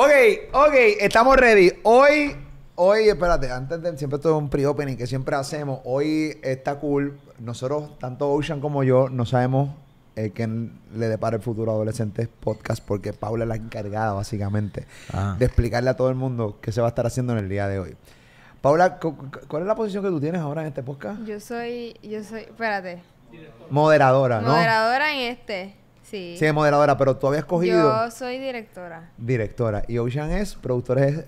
Ok, ok, estamos ready. Hoy, hoy, espérate, antes de siempre todo un pre-opening que siempre hacemos. Hoy está cool. Nosotros, tanto Ocean como yo, no sabemos eh, quién le depara el futuro a Adolescentes Podcast porque Paula es la encargada, básicamente, ah. de explicarle a todo el mundo qué se va a estar haciendo en el día de hoy. Paula, ¿cuál es la posición que tú tienes ahora en este podcast? Yo soy, yo soy, espérate. Moderadora, ¿no? Moderadora en este. Sí. Sí, es moderadora, pero tú habías cogido. Yo soy directora. Directora. Y Ocean es productora, es asociada.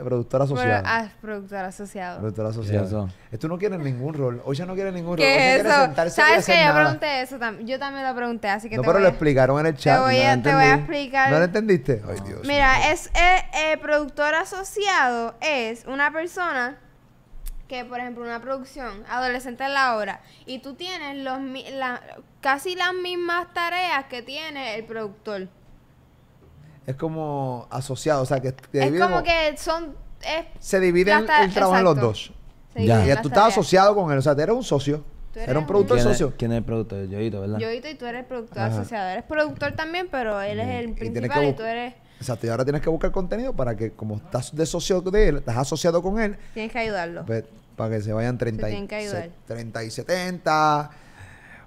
Pro, ah, productora asociada. Productora asociada. Eso. no quiere ningún rol. Ocean no quiere ningún rol. ¿Qué rol. eso? ¿Sabes qué? yo pregunté eso? también. yo también lo pregunté, así que. No, pero voy lo explicaron en el chat. Te voy, a, te voy a explicar. ¿No lo entendiste? Ay, Dios. Mira, es eh, eh, productor asociado es una persona que, por ejemplo, una producción, Adolescente en la Hora, y tú tienes los, casi las mismas tareas que tiene el productor. Es como asociado, o sea, que... es como, que son... Es, se divide el, trabajo en los dos. ya. ya tú estás asociado con él, o sea, tú eres un socio. Era un productor socio. ¿Quién es el productor? Yoito, ¿verdad? Yoito y tú eres el productor asociado. Eres productor también, pero él es el principal y, tú eres... Exacto, y ahora tienes que buscar contenido para que, como estás de socio de él, estás asociado con él. Tienes que ayudarlo. Pues, para que se vayan 30, 30 y 70,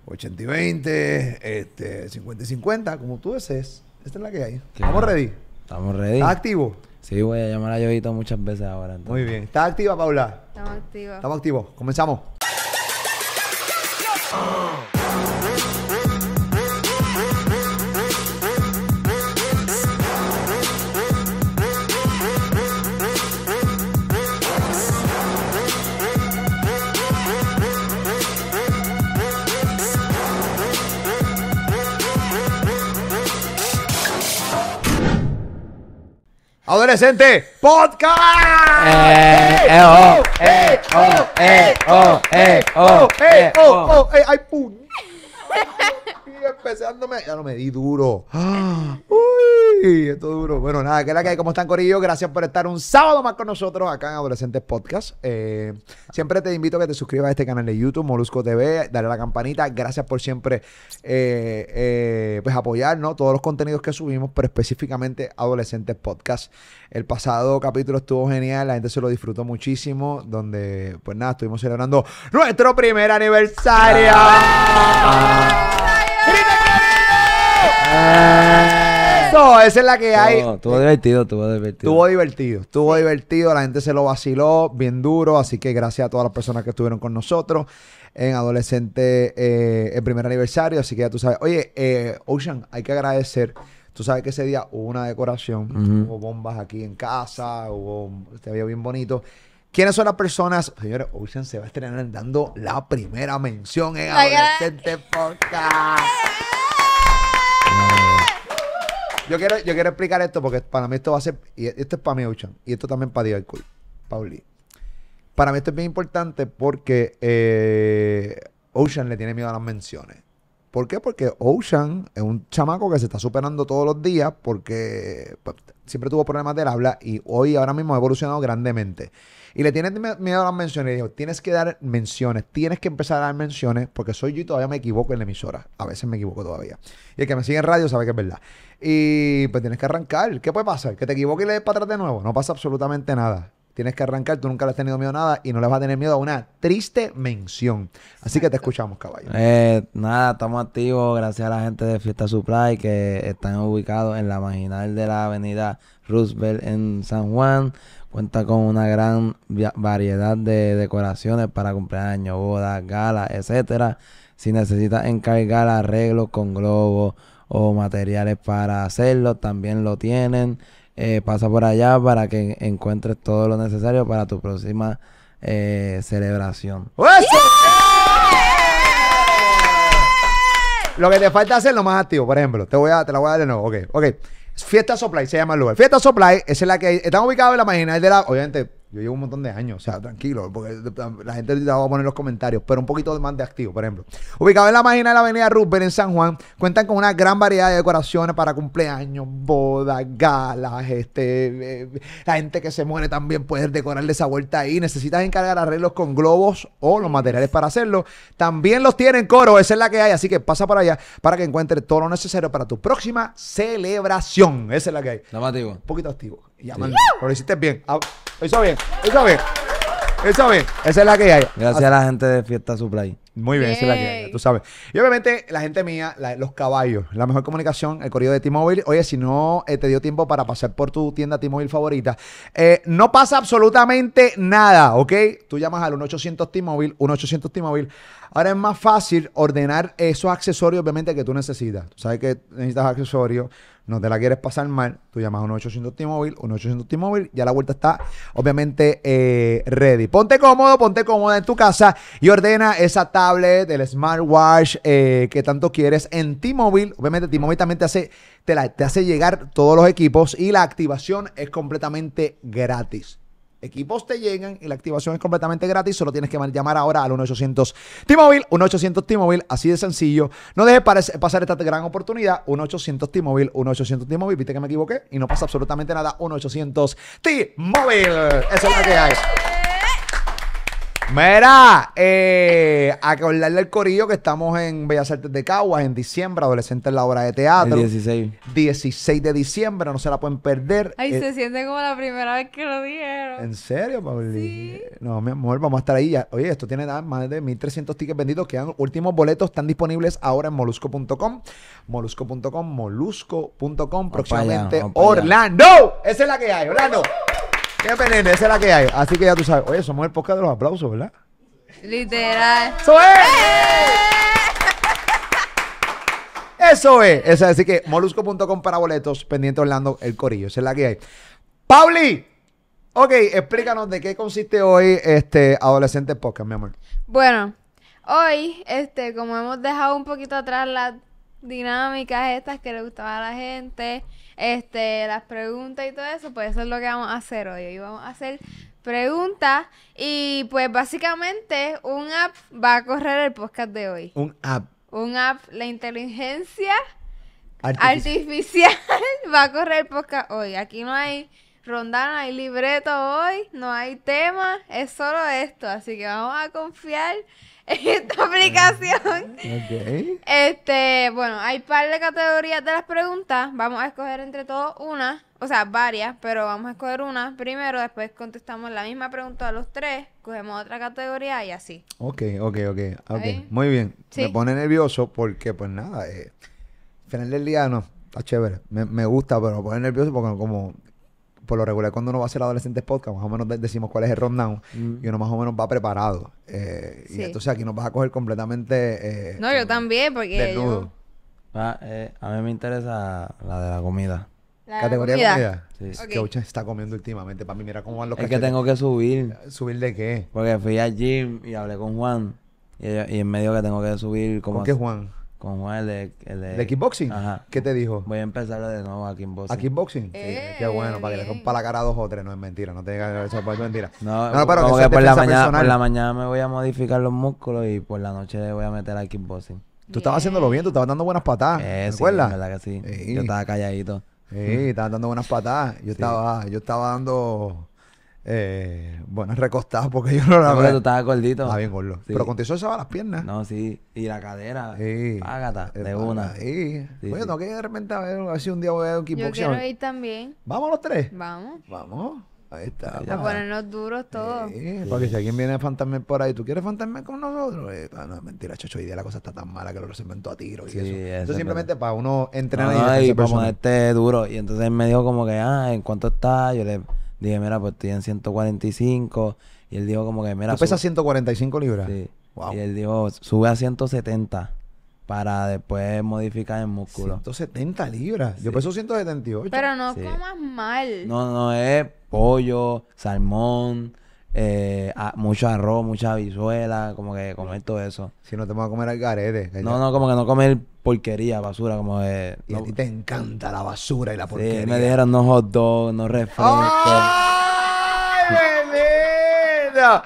80 y 20, 50 y 50, este, como tú desees. Esta es la que hay. ¿Estamos ready? Estamos ready. ¿Estás activo? Sí, voy a llamar a Yoito muchas veces ahora. Muy bien. ¿Estás activa, Paula? Estamos activos. Estamos activos. Comenzamos. Adolescente Podcast empezándome. Ya no me di duro. Ah. Uy, esto duro. Bueno, nada, que la que hay. ¿Cómo están, Corillo? Gracias por estar un sábado más con nosotros acá en Adolescentes Podcast. Eh, siempre te invito a que te suscribas a este canal de YouTube, Molusco TV, dale a la campanita. Gracias por siempre eh, eh, pues apoyar todos los contenidos que subimos, pero específicamente Adolescentes Podcast. El pasado capítulo estuvo genial, la gente se lo disfrutó muchísimo, donde pues nada, estuvimos celebrando nuestro primer aniversario. Ah. No, ah. esa es la que hay. Estuvo, divertido, estuvo divertido. Estuvo divertido, estuvo divertido. La gente se lo vaciló bien duro. Así que gracias a todas las personas que estuvieron con nosotros en Adolescente, el eh, primer aniversario. Así que ya tú sabes. Oye, eh, Ocean, hay que agradecer. Tú sabes que ese día hubo una decoración, hubo bombas aquí en casa, hubo, este bien bonito. ¿Quiénes son las personas? Señores, Ocean se va a estrenar dando la primera mención en Adolescente Podcast. Yo quiero, yo quiero explicar esto porque para mí esto va a ser. Y esto es para mí, Ocean. Y esto también para Diego Pauli. Para mí esto es bien importante porque eh, Ocean le tiene miedo a las menciones. ¿Por qué? Porque Ocean es un chamaco que se está superando todos los días porque pues, siempre tuvo problemas del habla y hoy, ahora mismo, ha evolucionado grandemente. Y le tienes miedo a las menciones. Y digo, tienes que dar menciones, tienes que empezar a dar menciones, porque soy yo y todavía me equivoco en la emisora. A veces me equivoco todavía. Y el que me sigue en radio sabe que es verdad. Y pues tienes que arrancar. ¿Qué puede pasar? ¿Que te equivoques y le des para atrás de nuevo? No pasa absolutamente nada. Tienes que arrancar, tú nunca le has tenido miedo a nada y no le vas a tener miedo a una triste mención. Así que te escuchamos, caballo. Eh, nada, estamos activos gracias a la gente de Fiesta Supply que están ubicados en la marginal de la avenida Roosevelt en San Juan. Cuenta con una gran variedad de decoraciones para cumpleaños, bodas, galas, etc. Si necesitas encargar arreglos con globos o materiales para hacerlo, también lo tienen. Eh, pasa por allá para que encuentres todo lo necesario para tu próxima eh, celebración. Lo que te falta hacer lo más activo, por ejemplo. Te voy a, te la voy a dar de nuevo. Ok, ok. Fiesta Supply se llama el lugar. Fiesta Supply, es la que están ubicados en la marginal de la. Obviamente, yo llevo un montón de años, o sea, tranquilo, porque la gente Te va a poner los comentarios, pero un poquito más de activo, por ejemplo. Ubicado en la página de la Avenida Rupert en San Juan, cuentan con una gran variedad de decoraciones para cumpleaños, bodas, galas, este, eh, la gente que se muere también puede decorarle esa vuelta ahí. Necesitas encargar arreglos con globos o los materiales para hacerlo. También los tienen coro, esa es la que hay, así que pasa por allá para que encuentres todo lo necesario para tu próxima celebración. Esa es la que hay. Un poquito activo. lo hiciste bien. Ah, lo hizo bien. ¡Eso sabe. ¡Eso sabe. Esa es la que hay. Gracias a la gente de Fiesta Supply. Muy bien, esa es la que hay, tú sabes. Y obviamente, la gente mía, los caballos, la mejor comunicación, el correo de T-Mobile. Oye, si no eh, te dio tiempo para pasar por tu tienda T-Mobile favorita, eh, no pasa absolutamente nada, ¿ok? Tú llamas al 1-800 T-Mobile, 1-800 T-Mobile. Ahora es más fácil ordenar esos accesorios, obviamente, que tú necesitas. Tú sabes que necesitas accesorios no te la quieres pasar mal, tú llamas a 800 T-Mobile, 1800 T-Mobile, ya la vuelta está obviamente eh, ready. Ponte cómodo, ponte cómoda en tu casa y ordena esa tablet, el smartwatch eh, que tanto quieres en T-Mobile. Obviamente T-Mobile también hace, te hace llegar todos los equipos y la activación es completamente gratis. Equipos te llegan y la activación es completamente gratis. Solo tienes que llamar ahora al 1800 T-Mobile, 1800 T-Mobile, así de sencillo. No dejes pasar esta gran oportunidad. 1800 T-Mobile, 1800 T-Mobile. Viste que me equivoqué y no pasa absolutamente nada. 1800 T-Mobile. Eso es lo que hay. Mira, eh, acordarle al corillo que estamos en Bellas Artes de Caguas en diciembre, Adolescente en la obra de teatro. El 16. 16 de diciembre, no se la pueden perder. Ahí eh, se siente como la primera vez que lo dijeron. ¿En serio, Pablo? Sí. No, mi amor, vamos a estar ahí. Ya. Oye, esto tiene más de 1.300 tickets vendidos. Quedan últimos boletos, están disponibles ahora en molusco.com. Molusco.com, molusco.com, próximamente Orlando. Orlando. Esa es la que hay, Orlando. Qué pendiente, esa es la que hay. Así que ya tú sabes. Oye, somos el podcast de los aplausos, ¿verdad? Literal. ¡Eso es! ¡Eh! Eso es. Eso es. Así que molusco.com para boletos, pendiente Orlando, el corillo. Esa es la que hay. ¡Pauli! Ok, explícanos de qué consiste hoy este Adolescente Podcast, mi amor. Bueno, hoy, este, como hemos dejado un poquito atrás la dinámicas estas que le gustaba a la gente, este, las preguntas y todo eso, pues eso es lo que vamos a hacer hoy. Hoy vamos a hacer preguntas y pues básicamente un app va a correr el podcast de hoy. Un app. Un app, la inteligencia artificial, artificial va a correr el podcast hoy. Aquí no hay Rondana no hay libreto hoy, no hay tema, es solo esto, así que vamos a confiar en esta aplicación. Okay. Este, bueno, hay par de categorías de las preguntas, vamos a escoger entre todos una, o sea, varias, pero vamos a escoger una primero, después contestamos la misma pregunta a los tres, cogemos otra categoría y así. Ok, ok, ok, okay. muy bien. Me pone nervioso porque, pues nada, eh, final del día no, está chévere, me, me gusta, pero me pone nervioso porque como por lo regular cuando uno va a hacer adolescentes podcast, más o menos decimos cuál es el rundown mm. y uno más o menos va preparado. Eh, y entonces aquí nos vas a coger completamente... Eh, no, yo también, porque... Ah, eh, a mí me interesa la de la comida. La ¿Categoría de comida? comida. Sí. está comiendo últimamente? Para mí, mira cómo van los Es que tengo que subir. ¿Subir de qué? Porque fui al gym y hablé con Juan. Y, en medio que tengo que subir como... ¿Con qué Juan? con Juan el de, el de, kickboxing. Ajá. ¿Qué te dijo? Voy a empezar de nuevo a kickboxing. ¿A kickboxing? Eh. Sí. Qué bueno, para que le rompa la cara a dos o tres. No es mentira, no te digas eso pues es mentira. No, pero como que, por, la mañana, por la mañana me voy a modificar los músculos y por la noche voy a meter al kickboxing. Tú estabas haciéndolo bien, tú estabas dando buenas patadas. Eh, ¿Te acuerdas? verdad que sí. Yo estaba calladito. Sí, estabas dando buenas patadas. Yo estaba, yo estaba dando eh, bueno, recostado porque yo no la veo. Pero tú estabas gordito. bien gordo. Pero contigo se van las piernas. No, sí. Y la cadera. Sí. Págata, eh, de ah, una. Sí. bueno Oye, no, que de repente a ver, si un día voy a ver un kickboxing. Yo quiero ir también. ¿Vamos los tres? Vamos. Vamos. Ahí está. Para ponernos duros todos. Sí, porque si alguien viene a Men por ahí, ¿tú quieres Men con nosotros? Eh, no, es mentira, chocho. Hoy día la cosa está tan mala que lo inventó a tiro y sí, eso. Entonces, simplemente para uno entrenar y, y para ponerte duro. Y entonces me dijo como que, ah, ¿en cuánto está? Yo le dije, mira, pues estoy en 145. Y él dijo como que, mira... ¿Tú pesas 145 libras? Sí. Y él dijo, sube a 170 para después modificar el músculo. 170 libras. Yo peso 178. Pero no comas mal. No, no, es pollo, salmón, eh, a, mucho arroz, mucha visuela como que comer todo eso. Si no te vas a comer al no, no, como que no comer porquería, basura, como de... Y a ti te encanta la basura y la porquería. me dijeron no hot dog, no refresco. ¡Ay, bendito!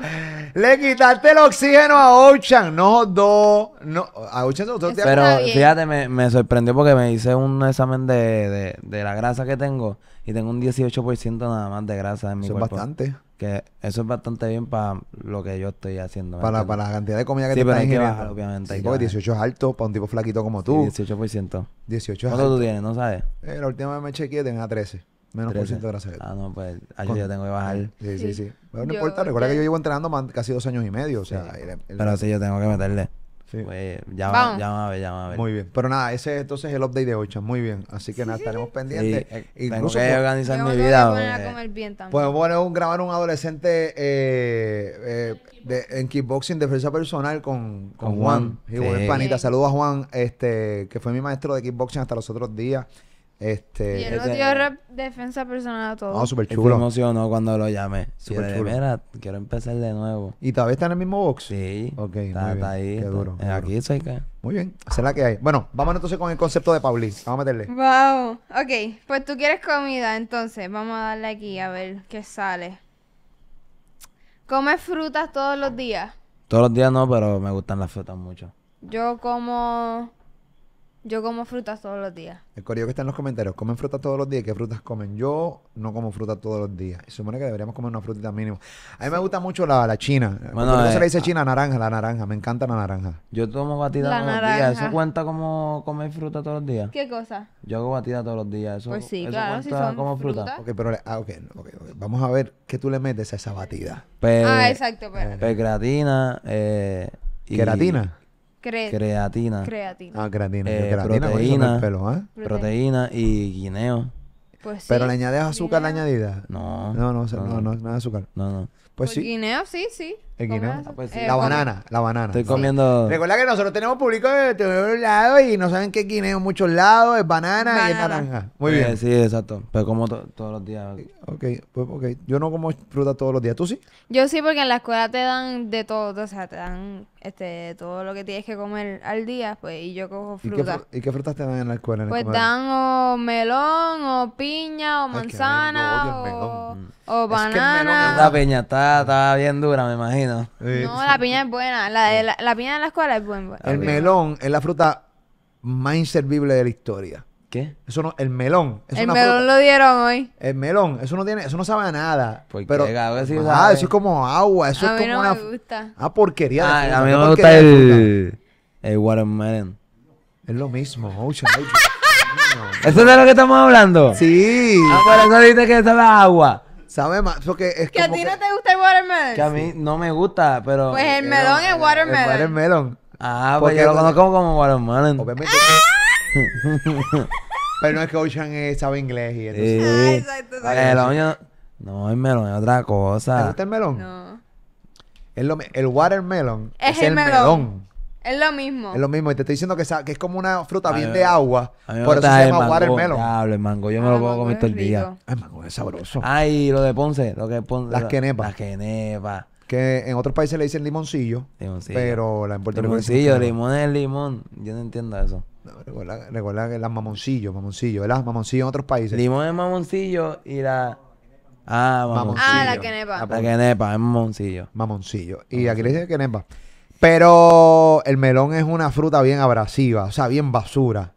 Le quitaste el oxígeno a Ocean, no hot dog, no... A Ocean Pero fíjate, me, sorprendió porque me hice un examen de, la grasa que tengo y tengo un 18% nada más de grasa en mi Eso cuerpo. Es bastante. Que eso es bastante bien para lo que yo estoy haciendo. Para, para la cantidad de comida que sí, pero hay que bajar, obviamente. Sí, porque 18 es alto para un tipo flaquito como tú. 18%. 18 ¿Cuánto tú tienes? ¿No sabes? Eh, la última vez me chequeé tenía 13. Menos por ciento de grasa. Ah, no, pues allí yo tengo que bajar. Sí, sí, sí. Pero no importa. Recuerda que yo llevo entrenando casi dos años y medio. O sea, em, pero sí, yo tengo que meterle. Sí. Pues, ya va, a ver, Muy bien. Pero nada, ese entonces es el update de hoy Muy bien. Así que nada, estaremos pendientes. Eh, y Tengo que organizar mi vida. a Pues bueno, un, grabar un adolescente eh, eh, de, en kickboxing, defensa personal con, Juan. Y bueno, panita. Saludos a Juan, este, que fue mi maestro de kickboxing hasta los otros días. Este, y él dio defensa personal a todos. No, ah, súper chulo. Me emocionó cuando lo llamé. Súper chulo. Mira, quiero empezar de nuevo. ¿Y todavía está en el mismo box? Sí. Ok, está, muy ahí. Qué duro. aquí estoy Muy bien. Esa la que hay. Bueno, vamos entonces con el concepto de Pauli. Vamos a meterle. Wow. Ok, pues tú quieres comida, entonces vamos a darle aquí a ver qué sale. ¿Comes frutas todos los días? Todos los días no, pero me gustan las frutas mucho. Yo como yo como frutas todos los días. El corillo que está en los comentarios, ¿comen frutas todos los días? ¿Qué frutas comen? Yo no como frutas todos los días. Se supone que deberíamos comer una frutita mínimo. A mí me gusta mucho la, china. Bueno, se le eh, dice ah. china, naranja, la naranja. Me encanta la naranja. Yo tomo batida la todos los días. ¿Eso cuenta como comer fruta todos los días? ¿Qué cosa? Yo hago batida todos los días. Eso, pues sí, claro, cuenta como fruta. Ok, pero ah, okay, vamos a ver qué tú le metes a esa batida. ah, exacto, pues. pero. eh, Creatina. y, creatina. Creatina. Ah, creatina. Eh, ¿eh? proteína, proteína y guineo. Pues sí. Pero le añades azúcar a añadida. No. No, no, no, no, no, es azúcar. No, no. pues, pues sí. Guineo, sí, sí. ¿El ah, pues eh, la banana, la banana. Estoy comiendo. Recuerda que nosotros tenemos público de, todos lados y no saben qué es guineo en muchos lados, es banana, y es naranja. Muy eh, bien. Sí, exacto. Pero pues como todos los días. Ok, pues ok. Yo no como fruta todos los días. ¿Tú sí? Yo sí, porque en la escuela te dan de todo. O sea, te dan este todo lo que tienes que comer al día, pues. Y yo cojo fruta. ¿Y qué, frutas te dan en la escuela? pues dan o melón, o piña, o manzana, o, banana. Es que piña, está bien dura, me imagino. No, la piña es buena. La, la, piña de la escuela es buena. El ah, melón es la fruta más inservible de la historia. ¿Qué? Eso no, el melón. el melón lo dieron hoy. El melón, eso no tiene, eso no sabe a nada. ¿Por pero, ah, eso es como agua, eso es como ah, una, me gusta. porquería. ah, fruta, a mí me gusta el, el watermelon. Es lo mismo, Ocean. ¿Eso es de lo que estamos hablando? Sí. Ah, por eso dices que eso es agua. Sabe más, porque es Que a ti no te gusta el watermelon. Que a mí no me gusta, pero. Pues el melón es watermelon. El watermelon. Ah, pues porque yo lo conozco como watermelon. Obviamente. pero no es que Ocean sabe inglés y entonces Sí. Ah, exacto, exacto. El no, el melón es otra cosa. ¿Te gusta el melón? No. El, el watermelon es, el, melón. Es lo mismo. Es lo mismo. Y te estoy diciendo que, es como una fruta bien de agua. Por eso se llama watermelon. Diablo, el mango. Yo me ah, lo puedo comer todo el día. El mango es sabroso. Ay, lo de Ponce. Lo que Ponce las quenepas. Las quenepas. Que en otros países le dicen limoncillo. Limoncillo. Pero la en Limoncillo, limón es limón. Yo no entiendo eso. recuerda, que las mamoncillo, mamoncillo, Las Mamoncillo en otros países. Limón es mamoncillo y la. Ah, mamoncillo. Ah, la quenepa. La quenepa, es mamoncillo. Mamoncillo. Y aquí le dicen quenepa. Pero el melón es una fruta bien abrasiva, o sea, bien basura.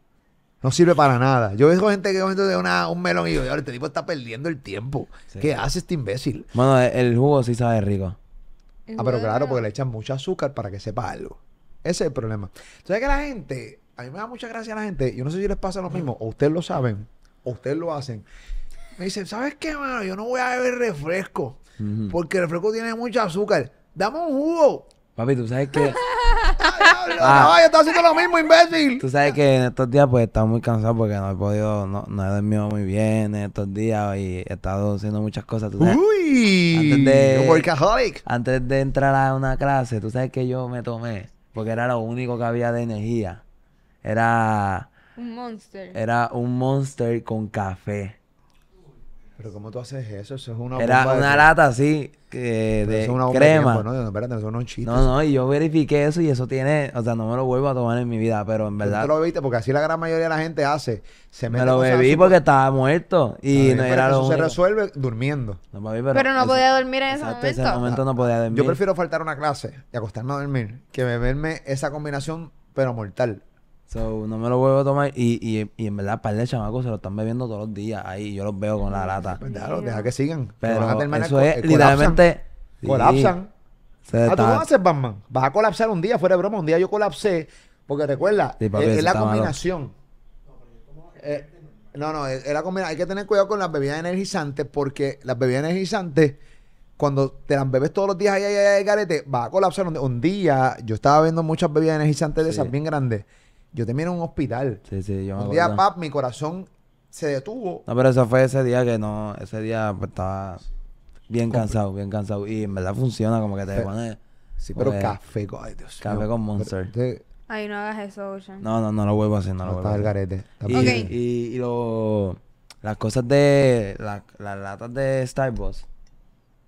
No sirve para nada. Yo veo gente que de una, un melón y yo, este tipo está perdiendo el tiempo. ¿Qué hace este imbécil? Bueno, el, jugo sí sabe rico. ah, pero claro, porque le echan mucho azúcar para que sepa algo. Ese es el problema. Entonces, que la gente, a mí me da mucha gracia la gente, yo no sé si les pasa lo mismo, o ustedes lo saben, o ustedes lo hacen. Me dicen, ¿sabes qué, mano? Yo no voy a beber refresco, porque el refresco tiene mucho azúcar. Dame un jugo. Papi, tú sabes que. Ay, ah. yo estoy haciendo lo mismo, imbécil. Tú sabes que en estos días pues he estado muy cansado porque no he podido, no, he dormido muy bien en estos días y he estado haciendo muchas cosas. ¿tú sabes? Uy, antes de, workaholic. Antes de entrar a una clase, tú sabes que yo me tomé porque era lo único que había de energía. Era un monster. Era un monster con café. Pero ¿cómo tú haces eso? Eso es una Era una lata así que de eso es una bomba crema. De tiempo, ¿no? eso no No, no, y yo verifiqué eso y eso tiene, o sea, no me lo vuelvo a tomar en mi vida, pero en verdad. tú lo bebiste porque así la gran mayoría de la gente hace. Se me lo bebí porque estaba muerto y no era lo Eso se resuelve durmiendo. pero, no podía dormir en ese exacto, momento. En ese momento no podía dormir. Yo prefiero faltar una clase y acostarme a dormir que beberme esa combinación pero mortal. So, no me lo vuelvo a tomar. Y, y, en verdad, par de chamacos se lo están bebiendo todos los días ahí. Yo los veo con la lata. Pues deja que sigan. Pero eso es, eh, literalmente... Colapsan. Ah, tú no haces Batman. Vas a colapsar un día, fuera de broma. Un día yo colapsé. Porque recuerda, es, la combinación. Eh, no, no, es, la combinación. Hay que tener cuidado con las bebidas energizantes porque las bebidas energizantes cuando te las bebes todos los días ahí, ahí, ahí, garete, va a colapsar. Un, día yo estaba viendo muchas bebidas energizantes de esas bien grandes yo miro en un hospital. Sí, sí, yo me Un día, pap, mi corazón se detuvo. No, pero eso fue ese día que no, ese día pues, estaba bien cansado, bien cansado. Y en verdad funciona como que te pones Sí, pero café con... Ay, Dios café con Monster. Ay, no hagas eso, Ocean. No, no, no lo vuelvo a hacer, no, no, lo vuelvo a el hacer. garete. Y, y, lo, las cosas de, las latas de Starbucks,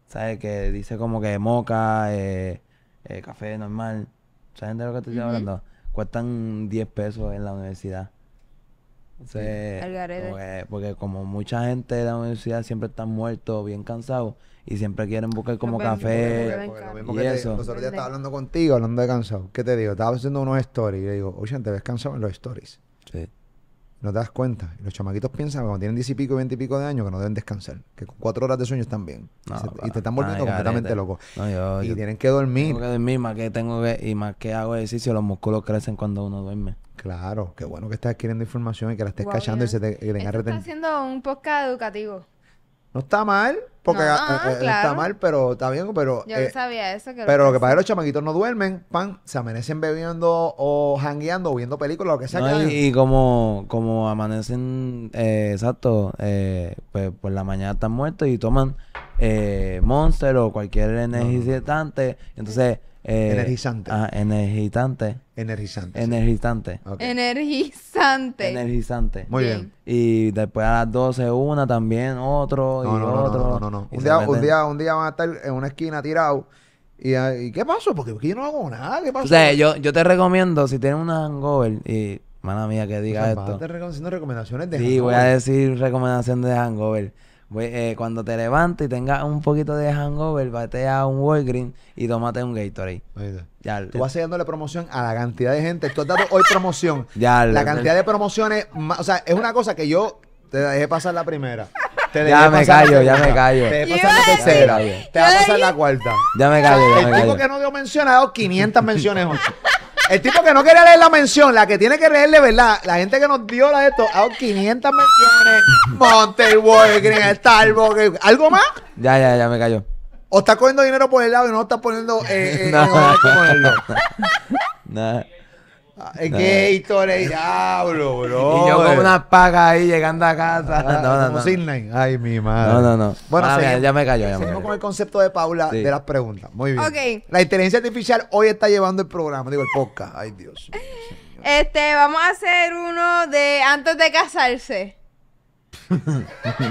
¿sabes? Que dice como que moca, eh, eh café normal. ¿Saben de lo que estoy hablando? cuestan 10 pesos en la universidad. Entonces, porque, porque, como mucha gente de la universidad siempre están muertos, bien cansados, y siempre quieren buscar como café. que eso. nosotros ya estaba hablando contigo, hablando de cansado. ¿Qué te digo? Estaba haciendo unos stories y le digo, oye, te ves cansado en los stories. Sí. No te das cuenta. los chamaquitos piensan que cuando tienen 10 y pico, 20 y pico de años, que no deben descansar. Que con 4 horas de sueño están bien. y, te están volviendo completamente loco. y tienen que dormir. que dormir, más que tengo que, y más que hago ejercicio, los músculos crecen cuando uno duerme. Claro, qué bueno que estás adquiriendo información y que la estés cachando y se te, está haciendo un podcast educativo. No está mal, porque eh, eh, está mal, pero está bien, pero... Yo eh, sabía eso. pero lo que pasa es que los chamaquitos no duermen, pan, se amanecen bebiendo o jangueando o viendo películas, o lo que sea. y, como, como amanecen, exacto, pues por la mañana están muertos y toman Monster o cualquier energizante. Entonces... energizante. Ah, energizante. Energizante. Energizante. Energizante. Energizante. Muy bien. Y después a las 12 una también, otro y otro. un, día, un, día, van a estar en una esquina tirado. ¿Y, qué pasó? Porque aquí yo no hago nada. ¿Qué pasó? O sea, yo, yo te recomiendo, si tienes una hangover y... Mala mía que diga esto. Te recomendaciones de hangover. Sí, voy a decir recomendación de hangover. Pues, eh, cuando te levantes y tengas un poquito de hangover, vete a un Walgreens y tómate un Gatorade. Ya, tú vas dándole promoción a la cantidad de gente. Tú has dado hoy promoción. Ya, la cantidad de promociones, o sea, es una cosa que yo te dejé pasar la primera. ya me callo, ya me callo. Te dejé pasar la tercera. Te va a pasar la cuarta. Ya me callo, ya me callo. El que no dio mencionado, 500 menciones hoy. El tipo que no quería leer la mención, la que tiene que leerle verdad, la gente que nos dio la de esto, dado 500 menciones, Monte, Walgreens, Starbucks, ¿algo más? Ya, ya, ya me cayó. O está cogiendo dinero por el lado y no está poniendo eh, eh no. Gay que diablo, bro. Y yo con una paga ahí llegando a casa. Ah, no, no, como no. Ay, mi madre. No, no, no. Bueno, ya me cayó. seguimos con el concepto de Paula de las preguntas. Muy bien. Okay. La inteligencia artificial hoy está llevando el programa, digo, el podcast. Ay, Dios. Este, vamos a hacer uno de antes de casarse.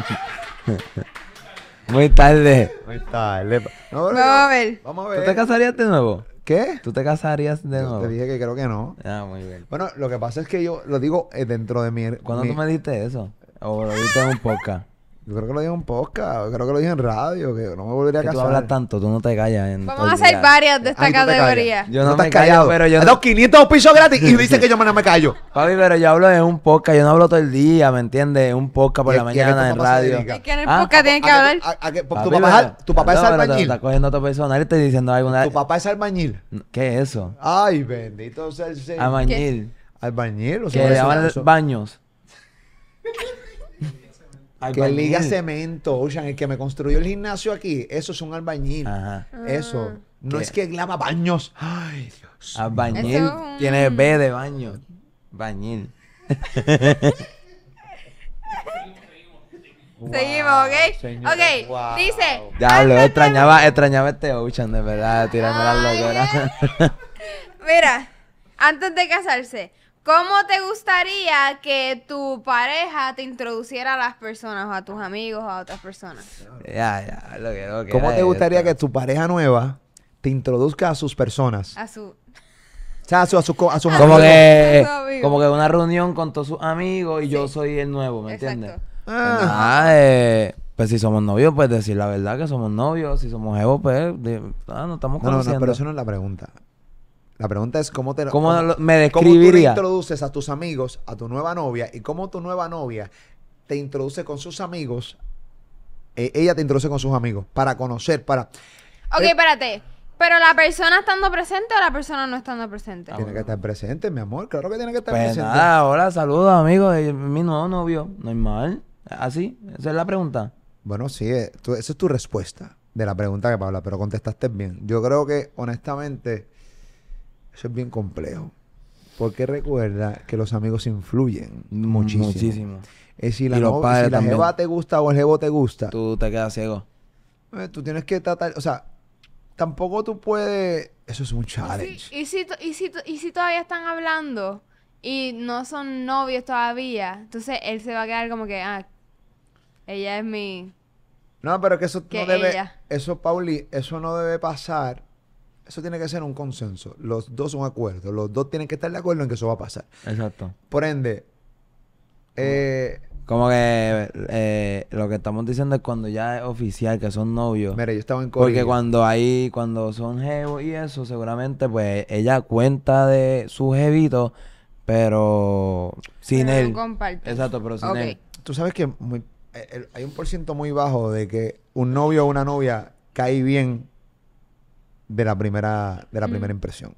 Muy tarde. Muy tarde. vamos a ver. Vamos a ver. ¿Tú te casarías de nuevo? ¿Qué? ¿Tú te casarías de nuevo? Te dije que creo que no. Ah, muy bien. Bueno, lo que pasa es que yo lo digo eh, dentro de mi... ¿Cuándo tú me diste eso? ¿O lo diste en un podcast? Yo creo que lo dije en podcast, creo que lo dije en radio, que no me volvería a casar. Tú hablas tanto, tú no te callas. Vamos a hacer varias de esta categoría. Yo no, te me callado. pero yo... Los 500 pisos gratis y dicen que yo no me callo. Papi, pero yo hablo en un podcast, yo no hablo todo el día, ¿me entiendes? Un podcast por la mañana en radio. Es que en el ¿Ah? podcast tiene que hablar. Tu papá es albañil. Estás cogiendo tu personal y te diciendo alguna... Tu papá es albañil. ¿Qué es eso? Ay, bendito sea el Señor. Albañil. Albañil, o sea... Que le llaman baños. Que liga cemento, Ocean, el que me construyó el gimnasio aquí, eso es un albañil. Eso. Ah. No es que lava baños. Ay, Dios. Albañil ah, tiene B de baño. Bañil. Seguimos, ¿ok? ok, dice. Ya lo extrañaba, extrañaba este Ocean, de verdad, tirándole las locuras. Mira, antes de casarse, ¿Cómo te gustaría que tu pareja te introduciera a las personas, o a tus amigos, o a otras personas? Ya, ya, lo que, lo ¿Cómo te gustaría que tu pareja nueva te introduzca a sus personas? A su... O sea, a, su, a, su, a como Que, como que una reunión con todos sus amigos y yo soy el nuevo, ¿me entiendes? Ah, ah eh, pues si somos novios, pues decir la verdad que somos novios. Si somos evo, pues ah, no estamos conociendo. No, no, pero eso no es la pregunta. La pregunta es cómo te ¿Cómo me describiría? Cómo tú introduces a tus amigos, a tu nueva novia y cómo tu nueva novia te introduce con sus amigos. E, ella te introduce con sus amigos para conocer, para. Ok, eh, espérate. Pero la persona estando presente o la persona no estando presente. Tiene que estar presente, mi amor. Claro que tiene que estar pues presente. Nada, hola, saludos, amigos. Eh, mi nuevo novio. No mal. ¿Así? Esa es la pregunta. Bueno, sí, eh, esa es tu respuesta de la pregunta que Pablo, pero contestaste bien. Yo creo que, honestamente, eso es bien complejo. Porque recuerda que los amigos influyen mm, muchísimo. muchísimo. Es si la, y si la jeva te gusta o el jevo te gusta. Tú te quedas ciego. Eh, tú tienes que tratar, o sea, tampoco tú puedes... Eso es un challenge. ¿Y si, todavía están hablando y no son novios todavía? Entonces él se va a quedar como que, ah, ella es mi... No, pero que eso no debe... Eso, Pauli, eso no debe pasar eso tiene que ser un consenso. Los dos son acuerdos. Los dos tienen que estar de acuerdo en que eso va a pasar. Exacto. Por ende, eh, como que eh, lo que estamos diciendo es cuando ya es oficial, que son novios. Mira, yo estaba en COVID. Porque cuando hay... cuando son jevos y eso, seguramente pues ella cuenta de su jevito, pero sin él. Exacto, pero sin él. Tú sabes que eh, hay un porciento muy bajo de que un novio o una novia cae bien de la primera, de la primera impresión.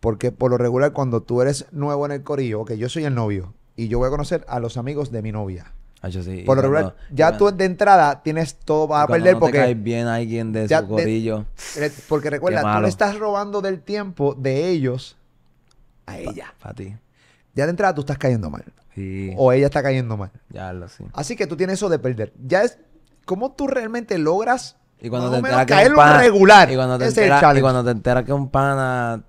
Porque por lo regular, cuando tú eres nuevo en el corillo, que yo soy el novio y yo voy a conocer a los amigos de mi novia. Ah, yo sí. Por lo regular, ya tú de entrada tienes todo para perder porque. Te bien alguien de su corillo. Eh, porque recuerda, tú le estás robando del tiempo de ellos a ella. Para ti. Ya de entrada tú estás cayendo mal. Sí. O ella está cayendo mal. Ya lo sé. Así que tú tienes eso de perder. Ya es. ¿Cómo tú realmente logras y cuando te enteras que un pana,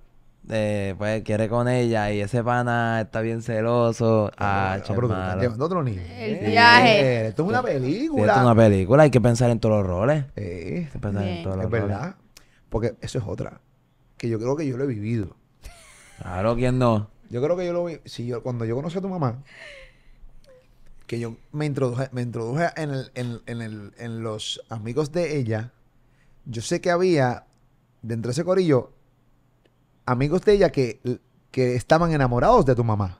eh, pues quiere con ella y ese pana está bien celoso. Ah, ah chaval. otro El viaje. Esto es una película. esto es una película. Hay que pensar en todos los roles. verdad. Porque eso es otra. Que yo creo que yo lo he vivido. Claro, ¿quién no? Yo creo que yo lo vi. Si yo, cuando yo conocí a tu mamá, que yo me introduje, me introduje en, el, en, el, en los amigos de ella, yo sé que había dentro de ese corillo amigos de ella que, que estaban enamorados de tu mamá.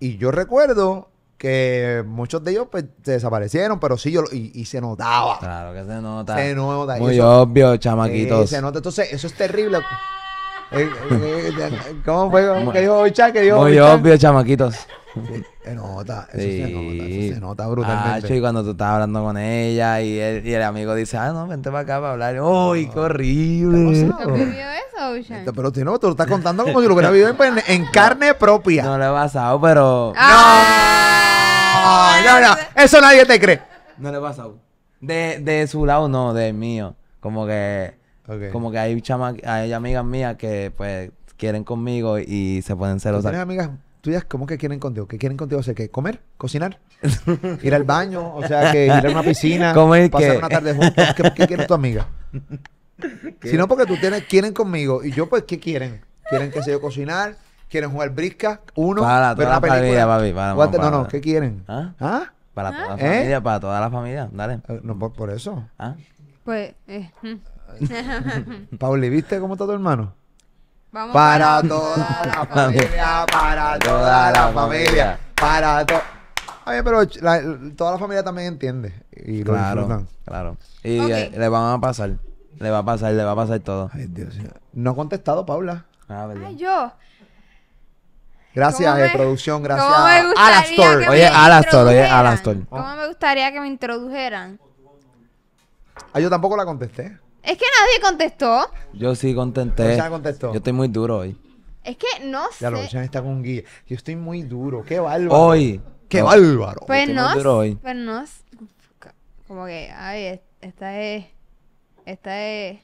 Y yo recuerdo que muchos de ellos pues, se desaparecieron, pero sí yo y, se notaba. Claro que se nota. Muy obvio, chamaquitos. se Entonces, eso es terrible. Eh, eh, eh, ¿Cómo fue? dijo dijo Muy obvio, chamaquitos. Se nota, eso se nota, eso se nota brutalmente. y cuando tú estás hablando con ella y, el, amigo dice, ah, no, vente para acá para hablar. ¡Uy, qué horrible! ¿Tú vivió eso, Pero tú no, tú lo estás contando como si lo hubiera vivido en, carne propia. No le he pasado, pero... Ah. ¡No! eso nadie te cree. No le he pasado. De, su lado no, de mío. Como que... Como que hay, amigas mías que, pues, quieren conmigo y se pueden celosas. ¿Tienes amigas ¿cómo que quieren contigo? ¿Qué quieren contigo? hacer? ¿Qué? comer, cocinar, ir al baño, o sea, que ir a una piscina, comer pasar una tarde juntos. ¿Qué, qué quiere tu amiga? Si no, porque tú tienes, quieren conmigo. Y yo, pues, ¿qué quieren? ¿Quieren que se yo cocinar? ¿Quieren jugar brisca? Uno, para ver la Familia, papi, no, no, ¿qué quieren? ¿Ah? ¿Ah? Para toda la ¿Eh? familia, para toda la familia, dale. Eh, no, por, eso. ¿Ah? Pues, eh. Mm. Pauli, ¿viste cómo está tu hermano? para, toda la familia, para toda la familia, para todo. ver, pero toda la familia también entiende. Y claro, Claro. Y eh, le van a pasar. Le va a pasar, le va a pasar todo. Ay, Dios. No ha contestado, Paula. Ah, Ay, yo. Gracias, de eh, producción, gracias a Alastor. Oye, Alastor, oye, Alastor. ¿Cómo me gustaría que me introdujeran? Ah, yo tampoco la contesté. Es que nadie contestó. Yo sí contesté. contestó. Yo estoy muy duro hoy. Es que no sé. Ya lo Ya está con guía. Yo estoy muy duro. Qué bárbaro. Hoy. Qué bárbaro. Pues no. Pues no. Como que, ay, esta es. Esta es.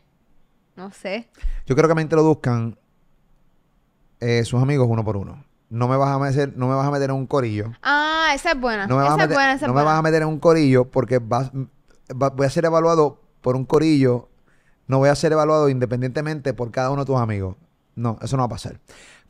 No sé. Yo creo que me introduzcan eh, sus amigos uno por uno. No me vas a meter, no me vas a meter en un corillo. Ah, esa es buena. No me vas, esa a, meter, buena, no me vas a meter en un corillo porque vas, voy a ser evaluado por un corillo no voy a ser evaluado independientemente por cada uno de tus amigos. No, eso no va a pasar.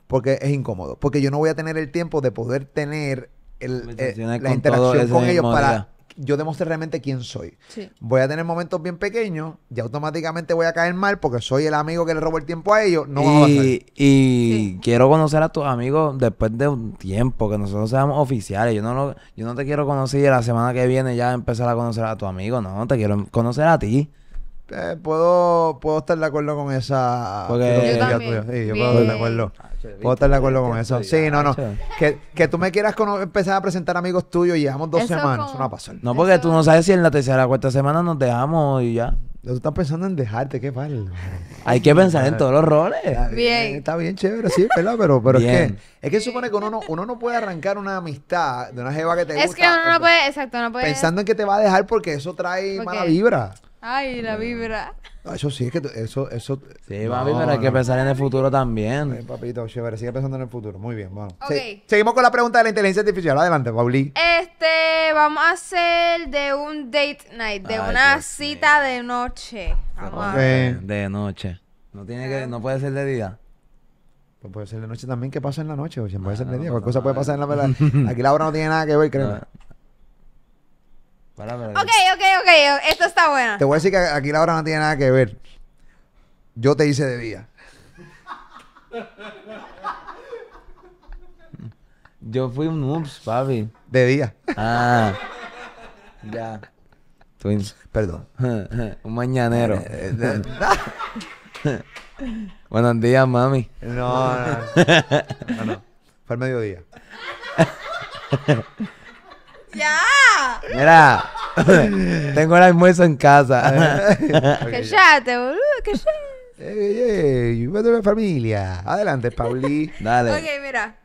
Porque es incómodo. Porque yo no voy a tener el tiempo de poder tener la eh, interacción con ellos para yo demostrar realmente quién soy. Voy a tener momentos bien pequeños y automáticamente voy a caer mal porque soy el amigo que le robo el tiempo a ellos. No y, a pasar. Y quiero conocer a tus amigos después de un tiempo, que nosotros seamos oficiales. Yo no, lo, yo no te quiero conocer y la semana que viene ya empezar a conocer a tu amigo. No, te quiero conocer a ti. Eh, puedo, puedo estar de acuerdo con esa. yo yo puedo estar de acuerdo. Ah, puedo estar de acuerdo con eso. Sí, no, no. Que, que tú me quieras empezar a presentar amigos tuyos y llevamos dos semanas. es Eso no No, porque tú no sabes si en la tercera o cuarta semana nos dejamos y ya. Tú estás pensando en dejarte, qué mal. Hay que pensar en todos los roles. Bien. Está bien chévere, sí, ¿verdad? Pero, pero es que es que supone que uno no, uno no puede arrancar una amistad de una jeva que te gusta. Es que uno no puede, exacto, no puede. Pensando en que te va a dejar porque eso trae mala vibra. Ay, la vibra. Ah, eso sí, es que eso, eso. Sí, papi, No, pero hay que pensar en el futuro también. papito, chévere, sigue pensando en el futuro. Muy bien, bueno. Ok. seguimos con la pregunta de la inteligencia artificial. Adelante, Pauli. Este, vamos a hacer de un date night, de una cita de noche. Vamos eh. De noche. No tiene que, ah. no puede ser de día. Pues puede ser de noche también. ¿Qué pasa en la noche? Oye, pues puede ser de ah, día. Cualquier cosa puede pasar en la verdad. Aquí la hora no tiene nada que ver, créeme. Ok, ok, ok. Esto está bueno. Te voy a decir que aquí la hora no tiene nada que ver. Yo te hice de día. Yo fui un noobs, papi. De día. Ah. ya. Twins. Perdón. un mañanero. Eh, eh, Buenos días, mami. No, no. no, no. Fue al mediodía. ya. Mira, tengo el almuerzo en casa. Callate, boludo, callate. Ey, ey, ey, familia. Adelante, Pauli. Dale. Ok, mira.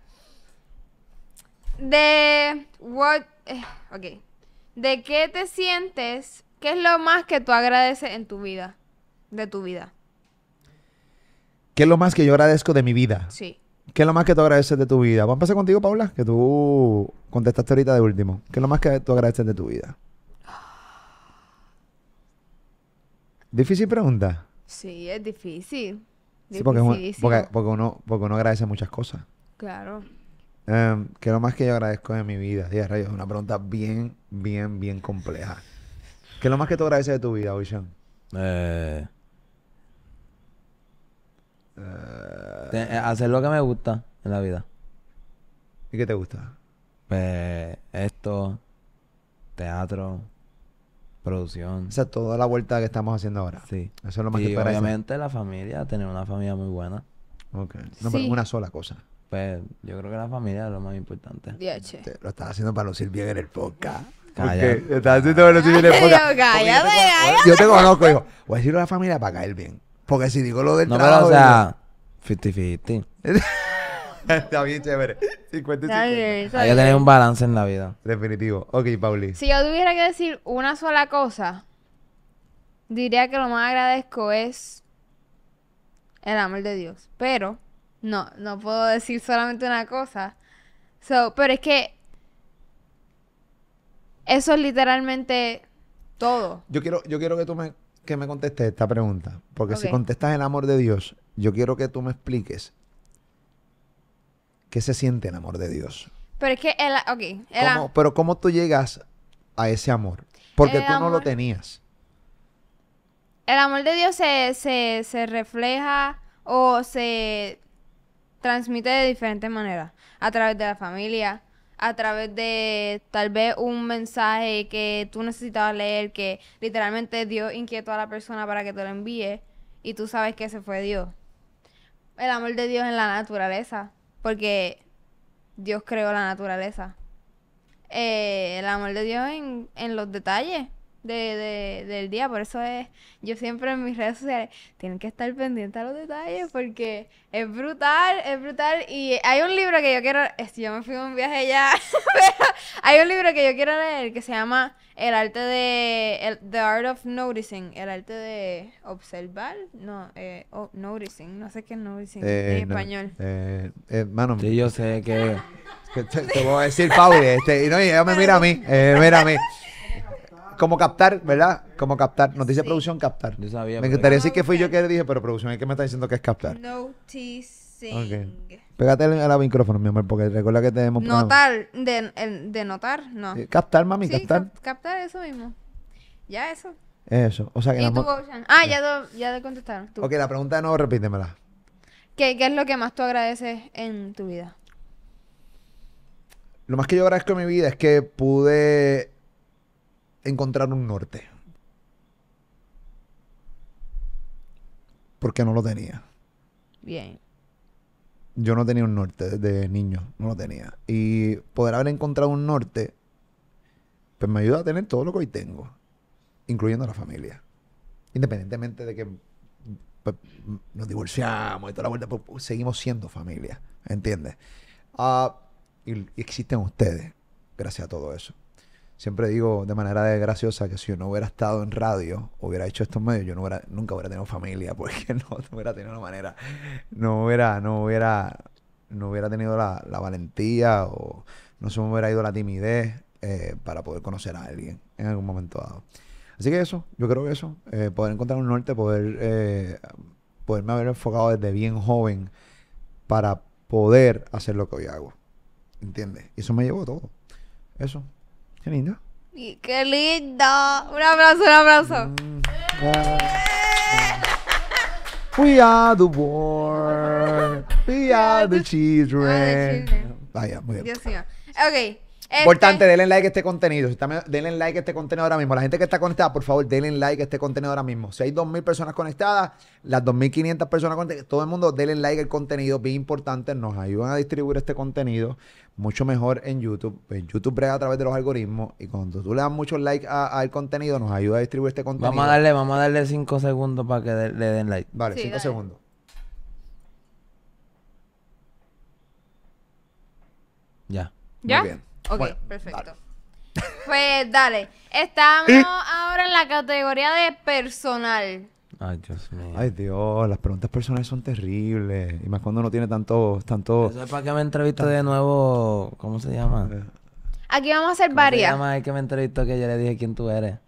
De what, eh, ¿De qué te sientes? ¿Qué es lo más que tú agradeces en tu vida? De tu vida. ¿Qué es lo más que yo agradezco de mi vida? Sí. ¿Qué es lo más que tú agradeces de tu vida? Vamos a empezar contigo, Paula, que tú contestaste ahorita de último. ¿Qué es lo más que tú agradeces de tu vida? Difícil pregunta. Sí, es difícil. Sí, porque, porque, uno, agradece muchas cosas. Claro. Em, ¿Qué es lo más que yo agradezco de mi vida? es una pregunta bien, bien, bien compleja. ¿Qué es lo más que tú agradeces de tu vida, Ocean? Eh, eh, hacer lo que me gusta en la vida. ¿Y qué te gusta? Pues esto, teatro, producción. O sea, toda la vuelta que estamos haciendo ahora. Sí. Eso es lo más y obviamente la familia, tener una familia muy buena. Ok. una sola cosa. Pues yo creo que la familia es lo más importante. lo estás haciendo para lucir bien en el podcast. estás haciendo para lucir bien en el podcast. Yo te conozco, Voy a decirle a la familia para caer bien. Porque si digo lo del no, trabajo... No, pero o sea... 50-50. Está bien chévere. 50 Hay que tener un balance en la vida. Definitivo. Ok, Pauli. Si yo tuviera que decir una sola cosa, diría que lo más agradezco es el amor de Dios. Pero no, no puedo decir solamente una cosa. So, pero es que eso es literalmente todo. Yo quiero, yo quiero que tú me que me conteste esta pregunta, porque si contestas el amor de Dios, yo quiero que tú me expliques qué se siente el amor de Dios. Pero es que, el, ok. pero ¿cómo tú llegas a ese amor? Porque tú no lo tenías. El amor de Dios se, se, se refleja o se transmite de diferentes maneras. A través de la familia, a través de tal vez un mensaje que tú necesitabas leer, que literalmente Dios inquietó a la persona para que te lo envíe y tú sabes que ese fue Dios. El amor de Dios en la naturaleza, porque Dios creó la naturaleza. Eh, el amor de Dios en los detalles, de, de, del día. Por eso es, yo siempre en mis redes sociales tienen que estar pendientes a los detalles porque es brutal, es brutal. Y hay un libro que yo quiero, yo me fui a un viaje ya, hay un libro que yo quiero leer que se llama El arte de, The Art of Noticing, el arte de observar, no, eh, noticing, no sé qué es noticing eh, en español. Eh, hermano, eh, yo sé que... te, voy a decir, Pauli, este, y no, me mira a mí, eh, mira a mí como captar, ¿verdad? Como captar. Noticia dice producción captar. Yo sabía. Me gustaría decir que fui yo que le dije, pero producción es que me está diciendo que es captar. Noticing. Pégate al micrófono, mi amor, porque recuerda que tenemos Notar, de, de notar, no. Captar, mami, captar. Sí, captar eso mismo. Ya eso. Eso. O sea que ¿Y Ah, ya, te- ya contestaron. Ok, la pregunta de nuevo, repítemela. ¿Qué, ¿Qué es lo que más tú agradeces en tu vida? Lo más que yo agradezco en mi vida es que pude encontrar un norte. Porque no lo tenía. Bien. Yo no tenía un norte desde niño, no lo tenía. Y poder haber encontrado un norte, pues me ayuda a tener todo lo que hoy tengo, incluyendo la familia. Independientemente de que pues, nos divorciamos y toda la vuelta, pues, pues, seguimos siendo familia, ¿entiendes? Ah, y existen ustedes, gracias a todo eso siempre digo de manera desgraciosa que si yo no hubiera estado en radio, hubiera hecho estos medios, yo no hubiera, nunca hubiera tenido familia, porque no hubiera tenido la manera, no hubiera, no hubiera, no hubiera tenido la, valentía o no se me hubiera ido la timidez eh, para poder conocer a alguien en algún momento dado. Así que eso, yo creo que eso, eh, poder encontrar un norte, poder eh, poderme haber enfocado desde bien joven para poder hacer lo que hoy hago. ¿Entiendes? Y eso me llevó todo. Eso. Qué lindo. qué lindo. Un abrazo, un abrazo. Mm, We are the world. We are the children. Vaya, muy bien. Dios mío. Ok. Este- importante, denle like a este contenido. denle like a este contenido ahora mismo. La gente que está conectada, por favor, denle like a este contenido ahora mismo. Si hay 2.000 personas conectadas, las 2.500 personas conectadas, todo el mundo denle like al contenido. Bien importante, nos ayudan a distribuir este contenido mucho mejor en YouTube. En pues YouTube brega a través de los algoritmos y cuando tú le das muchos likes al contenido, nos ayuda a distribuir este contenido. Vamos a darle, vamos a darle 5 segundos para que le den like. Vale, 5 segundos. Ya. ¿Ya? Muy bien. Ok, perfecto. Pues dale, estamos ¿Eh? ahora en la categoría de personal. Ay, Dios mío. Ay, Dios, las preguntas personales son terribles. Y más cuando no tiene tanto... tanto Eso para que me entreviste de nuevo... ¿Cómo se llama? Aquí vamos a hacer ¿Cómo varias. Se llama el que me entrevistó que yo le dije quién tú eres.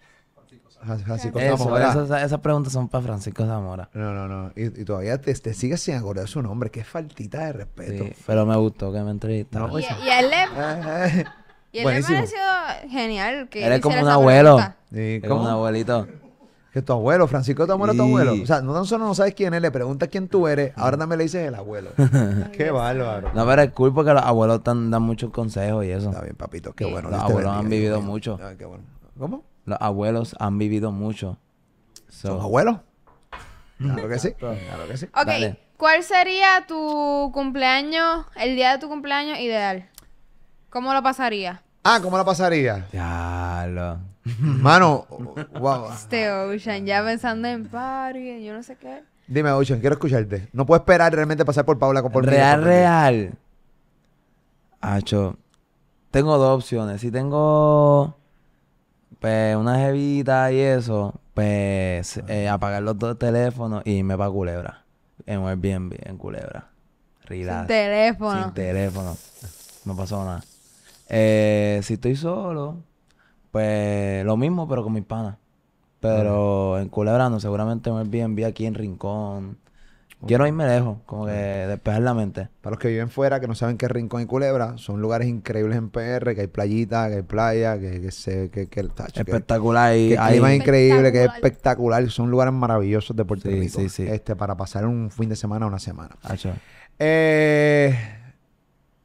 Francisco Zamora. esas preguntas son para Francisco Zamora. No, no, no. Y, todavía te, sigues sin acordar su nombre. Qué faltita de respeto. pero me gustó que me entrevistara. Pues y, él le... Ah, ah. y él pareció genial. Que Eres como un abuelo. como un abuelito. Que tu abuelo, Francisco Zamora, tu abuelo. O sea, no solo no sabes quién es, le preguntas quién tú eres, ahora me le dices el abuelo. qué bárbaro. No, pero es cool porque los abuelos dan, dan muchos consejos y eso. Está bien, papito, qué bueno. Los abuelos han vivido mucho. Ah, ¿Cómo? los abuelos han vivido mucho. ¿Son abuelos? Claro que sí. Claro que sí. Ok, ¿cuál sería tu cumpleaños, el día de tu cumpleaños ideal? ¿Cómo lo pasaría? Ah, ¿cómo lo pasaría? Ya Mano, wow. Este Ocean, ya pensando en party, yo no sé qué. Dime, Ocean, quiero escucharte. No puedo esperar realmente pasar por Paula con por Real, real. Hacho, tengo dos opciones. Si tengo pues una jevita y eso, pues eh, apagar los dos teléfonos y me va a Culebra. En Airbnb, en Culebra. Sin teléfono. Sin teléfono. No pasó nada. Eh, si estoy solo, pues lo mismo, pero con mis panas. Pero en Culebra no, seguramente en un Airbnb aquí en Rincón. Yo Quiero irme lejos, como que despejar la mente. Para los que viven fuera, que no saben qué Rincón y Culebra, son lugares increíbles en PR, que hay playitas, que hay playa, que, que Que, tacho, espectacular. y ahí hay increíble, que es espectacular. Son lugares maravillosos de Puerto Rico. Sí, sí. Este, para pasar un fin de semana o una semana. Eh,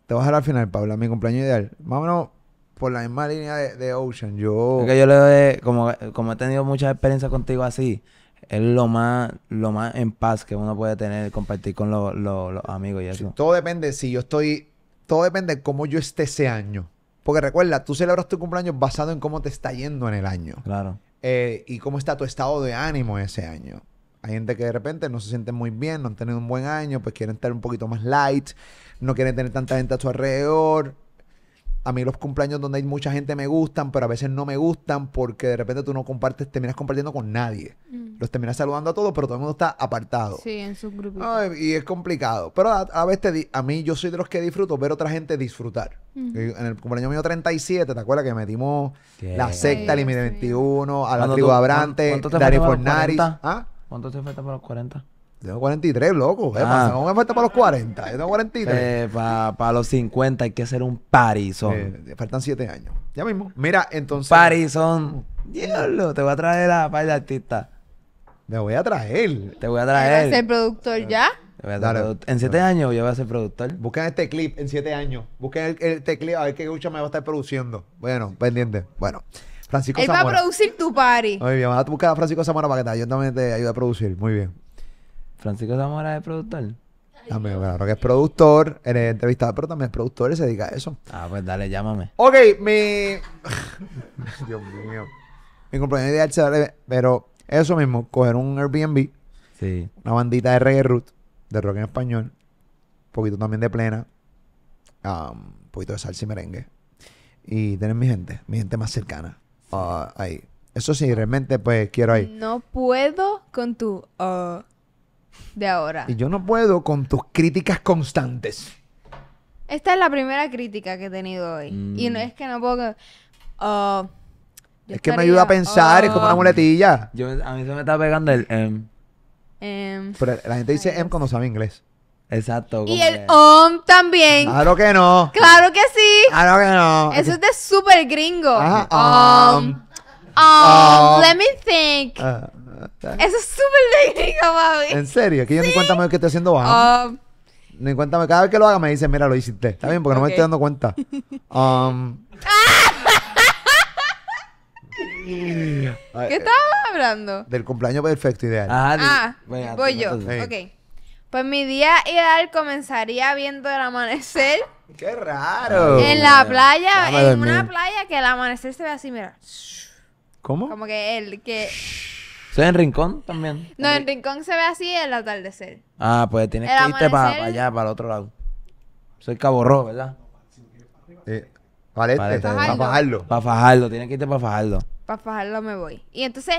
te vas a al final, Paula, mi cumpleaños ideal. Vámonos por la misma línea de, Ocean. Yo... que yo le doy... Como, como he tenido muchas experiencias contigo así es lo más, lo más en paz que uno puede tener, compartir con los amigos y eso. todo depende si yo estoy, todo depende de cómo yo esté ese año. Porque recuerda, tú celebras tu cumpleaños basado en cómo te está yendo en el año. Claro. Eh, y cómo está tu estado de ánimo ese año. Hay gente que de repente no se siente muy bien, no han tenido un buen año, pues quieren estar un poquito más light, no quieren tener tanta gente a su alrededor, a mí los cumpleaños donde hay mucha gente me gustan, pero a veces no me gustan porque de repente tú no compartes, terminas compartiendo con nadie. Mm. Los terminas saludando a todos, pero todo el mundo está apartado. Sí, en sus grupos. y es complicado. Pero a, veces a mí yo soy de los que disfruto ver otra gente disfrutar. Mm. En el cumpleaños mío 37, ¿te acuerdas que metimos la secta Límite 21, a la tribu Abrante, por Fornari? ¿Ah? ¿Cuánto te falta para los 40? Tengo 43, loco. ¿Qué Más pasa? ¿Cómo me falta para los 40? Yo tengo 43. Eh, para los 50 hay que hacer un parizón. Eh, faltan 7 años. Ya mismo. Mira, entonces. Parizón. Diablo, te voy a traer a par de artista Me voy a traer. Te voy a traer. a ser productor ya? en 7 años yo voy a ser productor. Busquen este clip en 7 años. Busquen el, este clip a ver qué escucha me va a estar produciendo. Bueno, pendiente. Bueno. Francisco Él va a producir tu party. Muy bien, vamos a buscar a Francisco Zamora para que yo también te ayude a producir. Muy bien. Francisco Zamora es productor. También, claro que es productor, eres entrevistado, pero también es productor y se dedica a eso. Ah, pues dale, llámame. Ok, mi. Dios mío. Mi compañero ideal se pero eso mismo, coger un Airbnb, sí. una bandita de reggae root, de rock en español, un poquito también de plena, um, un poquito de salsa y merengue. Y tener mi gente, mi gente más cercana ah, ahí. Eso sí, realmente, pues quiero ahí. No puedo con tu. Ah, de ahora. Y yo no puedo con tus críticas constantes. Esta es la primera crítica que he tenido hoy. Mm. Y no es que no puedo... Oh, es que me ayuda a pensar, es como una oh. muletilla. a mí se me está pegando el M. Em. Em. Pero la gente dice em cuando sabe inglés. Exacto. Y el OM también. Claro que no. Claro que sí. Claro que no. Eso es de súper gringo. Oh, oh, let me think. Ah, ah, Eso es súper técnico, mami. ¿En serio? Que yo ni cuenta lo que estoy haciendo bajo. No um, ni cuenta Cada vez que lo haga me dice mira, lo hiciste. Está bien, porque no me estoy dando cuenta. Um, ah. ¿Qué eh, estábamos hablando? Del cumpleaños perfecto ideal. Ah, ah voy pues, yo. Ok. Pues mi día ideal comenzaría viendo el amanecer. ¡Qué raro! En la playa, en una playa que el amanecer se ve así, mira. ¿Cómo? Como que él, que... ¿Soy en Rincón también? No, en Rincón se ve así el atardecer. Ah, pues tienes que irte para allá, para el otro lado. Soy Caborro, ¿verdad? Eh, te este? para este. Fajardo. Para Fajardo, tienes que irte para Fajardo. Para Fajardo me voy. Y entonces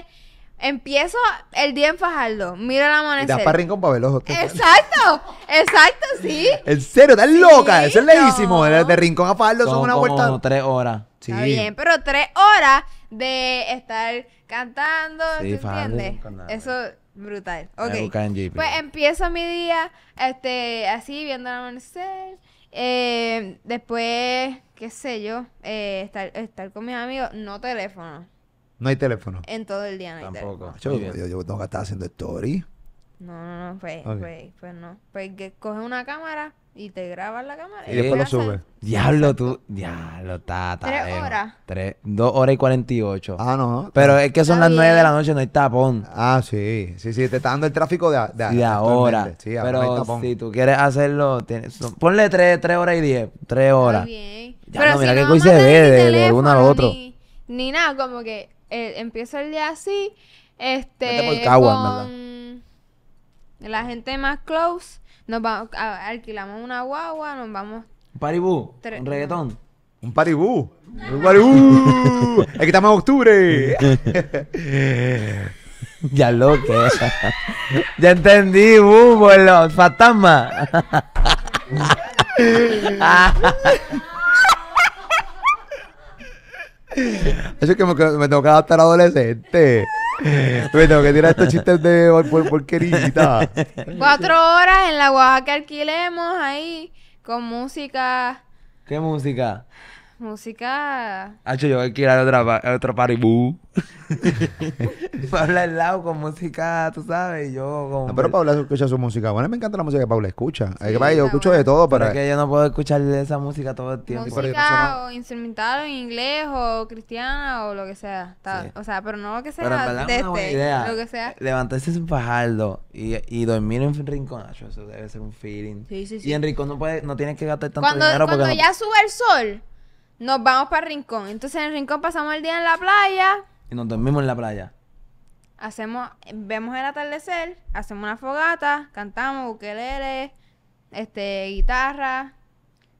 empiezo el día en Fajardo. Miro el Y amanecer. para rincón para ver los Exacto, exacto, sí. ¿En serio? ¿Estás loca? Eso es no. leísimo. De, rincón a Fajardo son, una como vuelta. tres horas. Sí. Está bien, pero tres horas de estar cantando, sí, entiendes? Eso brutal. Ok. Pues empiezo mi día este así viendo el amanecer. Eh, después, qué sé yo, eh, estar, estar con mis amigos, no teléfono. No hay teléfono. En todo el día no Tampoco. hay teléfono. Yo, yo, tengo que estar haciendo story. No, no, no, pues, pues, pues no. Pues que coge una cámara y te grabas la cámara. Y después lo subes. Diablo, tú. Diablo, tata. Tres horas. Tres, dos horas y cuarenta y ocho. Ah, no. Pero es que son las nueve de la noche, no hay tapón. Ah, sí. Sí, sí, te está dando el tráfico de, de, ahora. Sí, ahora. Pero si tú quieres hacerlo, ponle tres, tres horas y diez. Tres horas. Muy bien. Ya, Pero no, mira qué no ve de, de, uno al otro. Ni, nada, como que eh, Empieza el día así. Este. por La gente más close nos vamos, alquilamos una guagua, nos vamos. Un paribú, un reggaetón. Un paribú. Un paribú. aquí estamos en octubre. ya lo que Ya entendí, Por los fantasmas. Eso es que me, tengo que adaptar adolescente. bueno, que tirar estos chistes de por, porquerita. Cuatro horas en la Oaxaca que alquilemos ahí con música. ¿Qué música? Música. Hacho, ah, yo voy a otra, a otro paribú. Paula al lado con música, tú sabes, yo con. pero Paula escucha su música. Bueno, me encanta la música que Paula escucha. yo escucho de todo, pero. Es que yo no puedo escuchar esa música todo el tiempo. Música o instrumental en inglés o cristiana o lo que sea. O sea, pero no lo que sea pero este, Lo que sea. Levantarse sin fajardo y, y dormir en un rincón... Ah, eso debe ser un feeling. Sí, y en rincón no, puede, no tienes que gastar tanto dinero Cuando ya sube el sol nos vamos para el rincón. Entonces en el rincón pasamos el día en la playa. Y nos dormimos en la playa. Hacemos, vemos el atardecer, hacemos una fogata, cantamos buqueleres este, guitarra,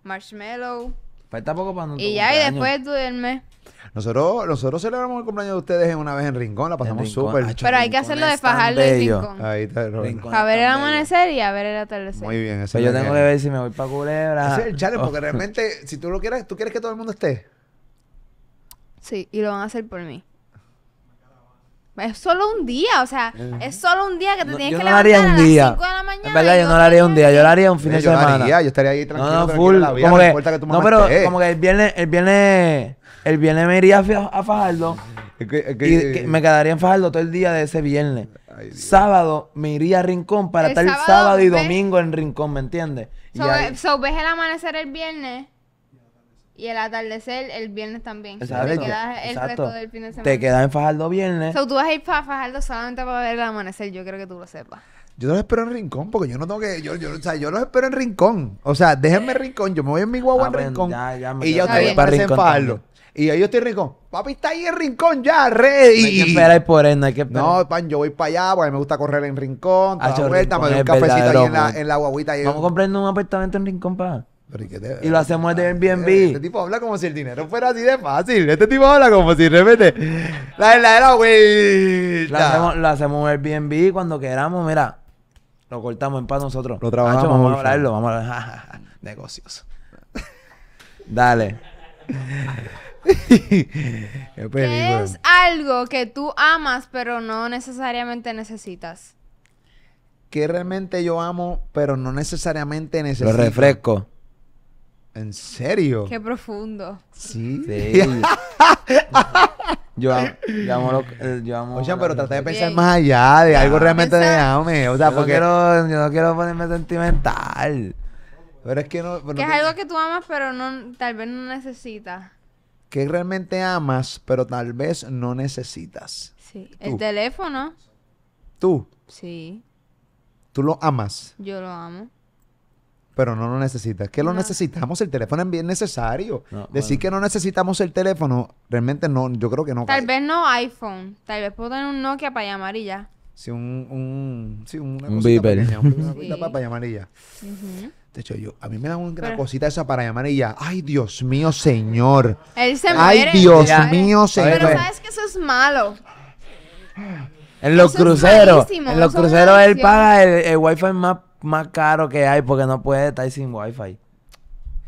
marshmallow. Falta poco para Y ya, y después duerme. Nosotros, nosotros celebramos el cumpleaños de ustedes en una vez en Rincón, la pasamos súper. Pero hay que hacerlo de fajal de Rincón. A ver el amanecer y a ver el atardecer. Muy bien, eso pues yo tengo que ver si me voy para Culebra. Ese el porque oh. realmente, si tú lo quieres, ¿tú quieres que todo el mundo esté? Sí, y lo van a hacer por mí. Es solo un día, o sea, eh. es solo un día que te tienes que no levantar a las día. 5 de la mañana. verdad, yo no lo haría un día, yo lo haría un fin de semana. Yo estaría ahí tranquilo, no, no, No, pero es como que el viernes, el viernes el viernes me iría a, Fajardo. y me quedaría en Fajardo todo el día de ese viernes. sábado me iría a Rincón para estar sábado, sábado y domingo en Rincón, ¿me entiendes? So, ves el amanecer el viernes y el atardecer el viernes también. Exacto. Te quedas el resto del fin de semana. Te quedas en Fajardo viernes. So, tú vas a ir para Fajardo solamente para ver el amanecer, yo creo que tú lo sepas. Yo los espero en Rincón, porque yo no tengo que. Yo, yo, o sea, yo los espero en Rincón. O sea, déjenme Rincón. Yo me voy en mi guagua en Rincón. Y ya te y ya para Rincón. Y ahí yo estoy rico. Papi está ahí en rincón ya, ready. No hay que esperar por él, no hay que esperar. No, pan, yo voy para allá porque me gusta correr en rincón. Toda vuelta, me doy un cafecito ahí en la, pues. guaguita. Vamos a comprando un apartamento en rincón, pa. y, lo hacemos de ah, Airbnb. Eh, este tipo habla como si el dinero fuera así de fácil. Este tipo habla como si de repente. La era, güey. Lo hacemos, en Airbnb cuando queramos, mira. Lo cortamos en paz nosotros. Lo trabajamos. vamos a hablarlo, vamos a hablar. Negocios. Dale. es algo que tú amas pero no necesariamente necesitas? Que realmente yo amo pero no necesariamente necesito. Lo refresco ¿En serio? Qué profundo. Sí. yo, amo, yo amo, eh, Oye, pero trata de pensar más allá de algo realmente de amo O sea, porque no quiero, yo no quiero ponerme sentimental. Pero es que no. Pues, es algo que tú amas, pero no, tal vez no necesitas que realmente amas, pero tal vez no necesitas. Sí. El teléfono. ¿Tú? Sí. ¿Tú lo amas? Yo lo amo. Pero no lo necesitas. ¿Qué lo necesitamos? El teléfono es bien necesario. Decir que no necesitamos el teléfono, realmente no, yo creo que no. Tal vez no iPhone. Tal vez puedo tener un Nokia para llamar y ya. Sí, un, sí, una un cosita beeper. pequeña, una sí. para llamar De hecho, yo, a mí me da una gran cosita esa para llamar Ay, Dios mío, señor. Él se Ay, Dios mío, señor. Pues. Pero sabes que eso es malo. En los cruceros, en los cruceros él paga el, el wifi más, caro que hay porque no puede estar sin wifi.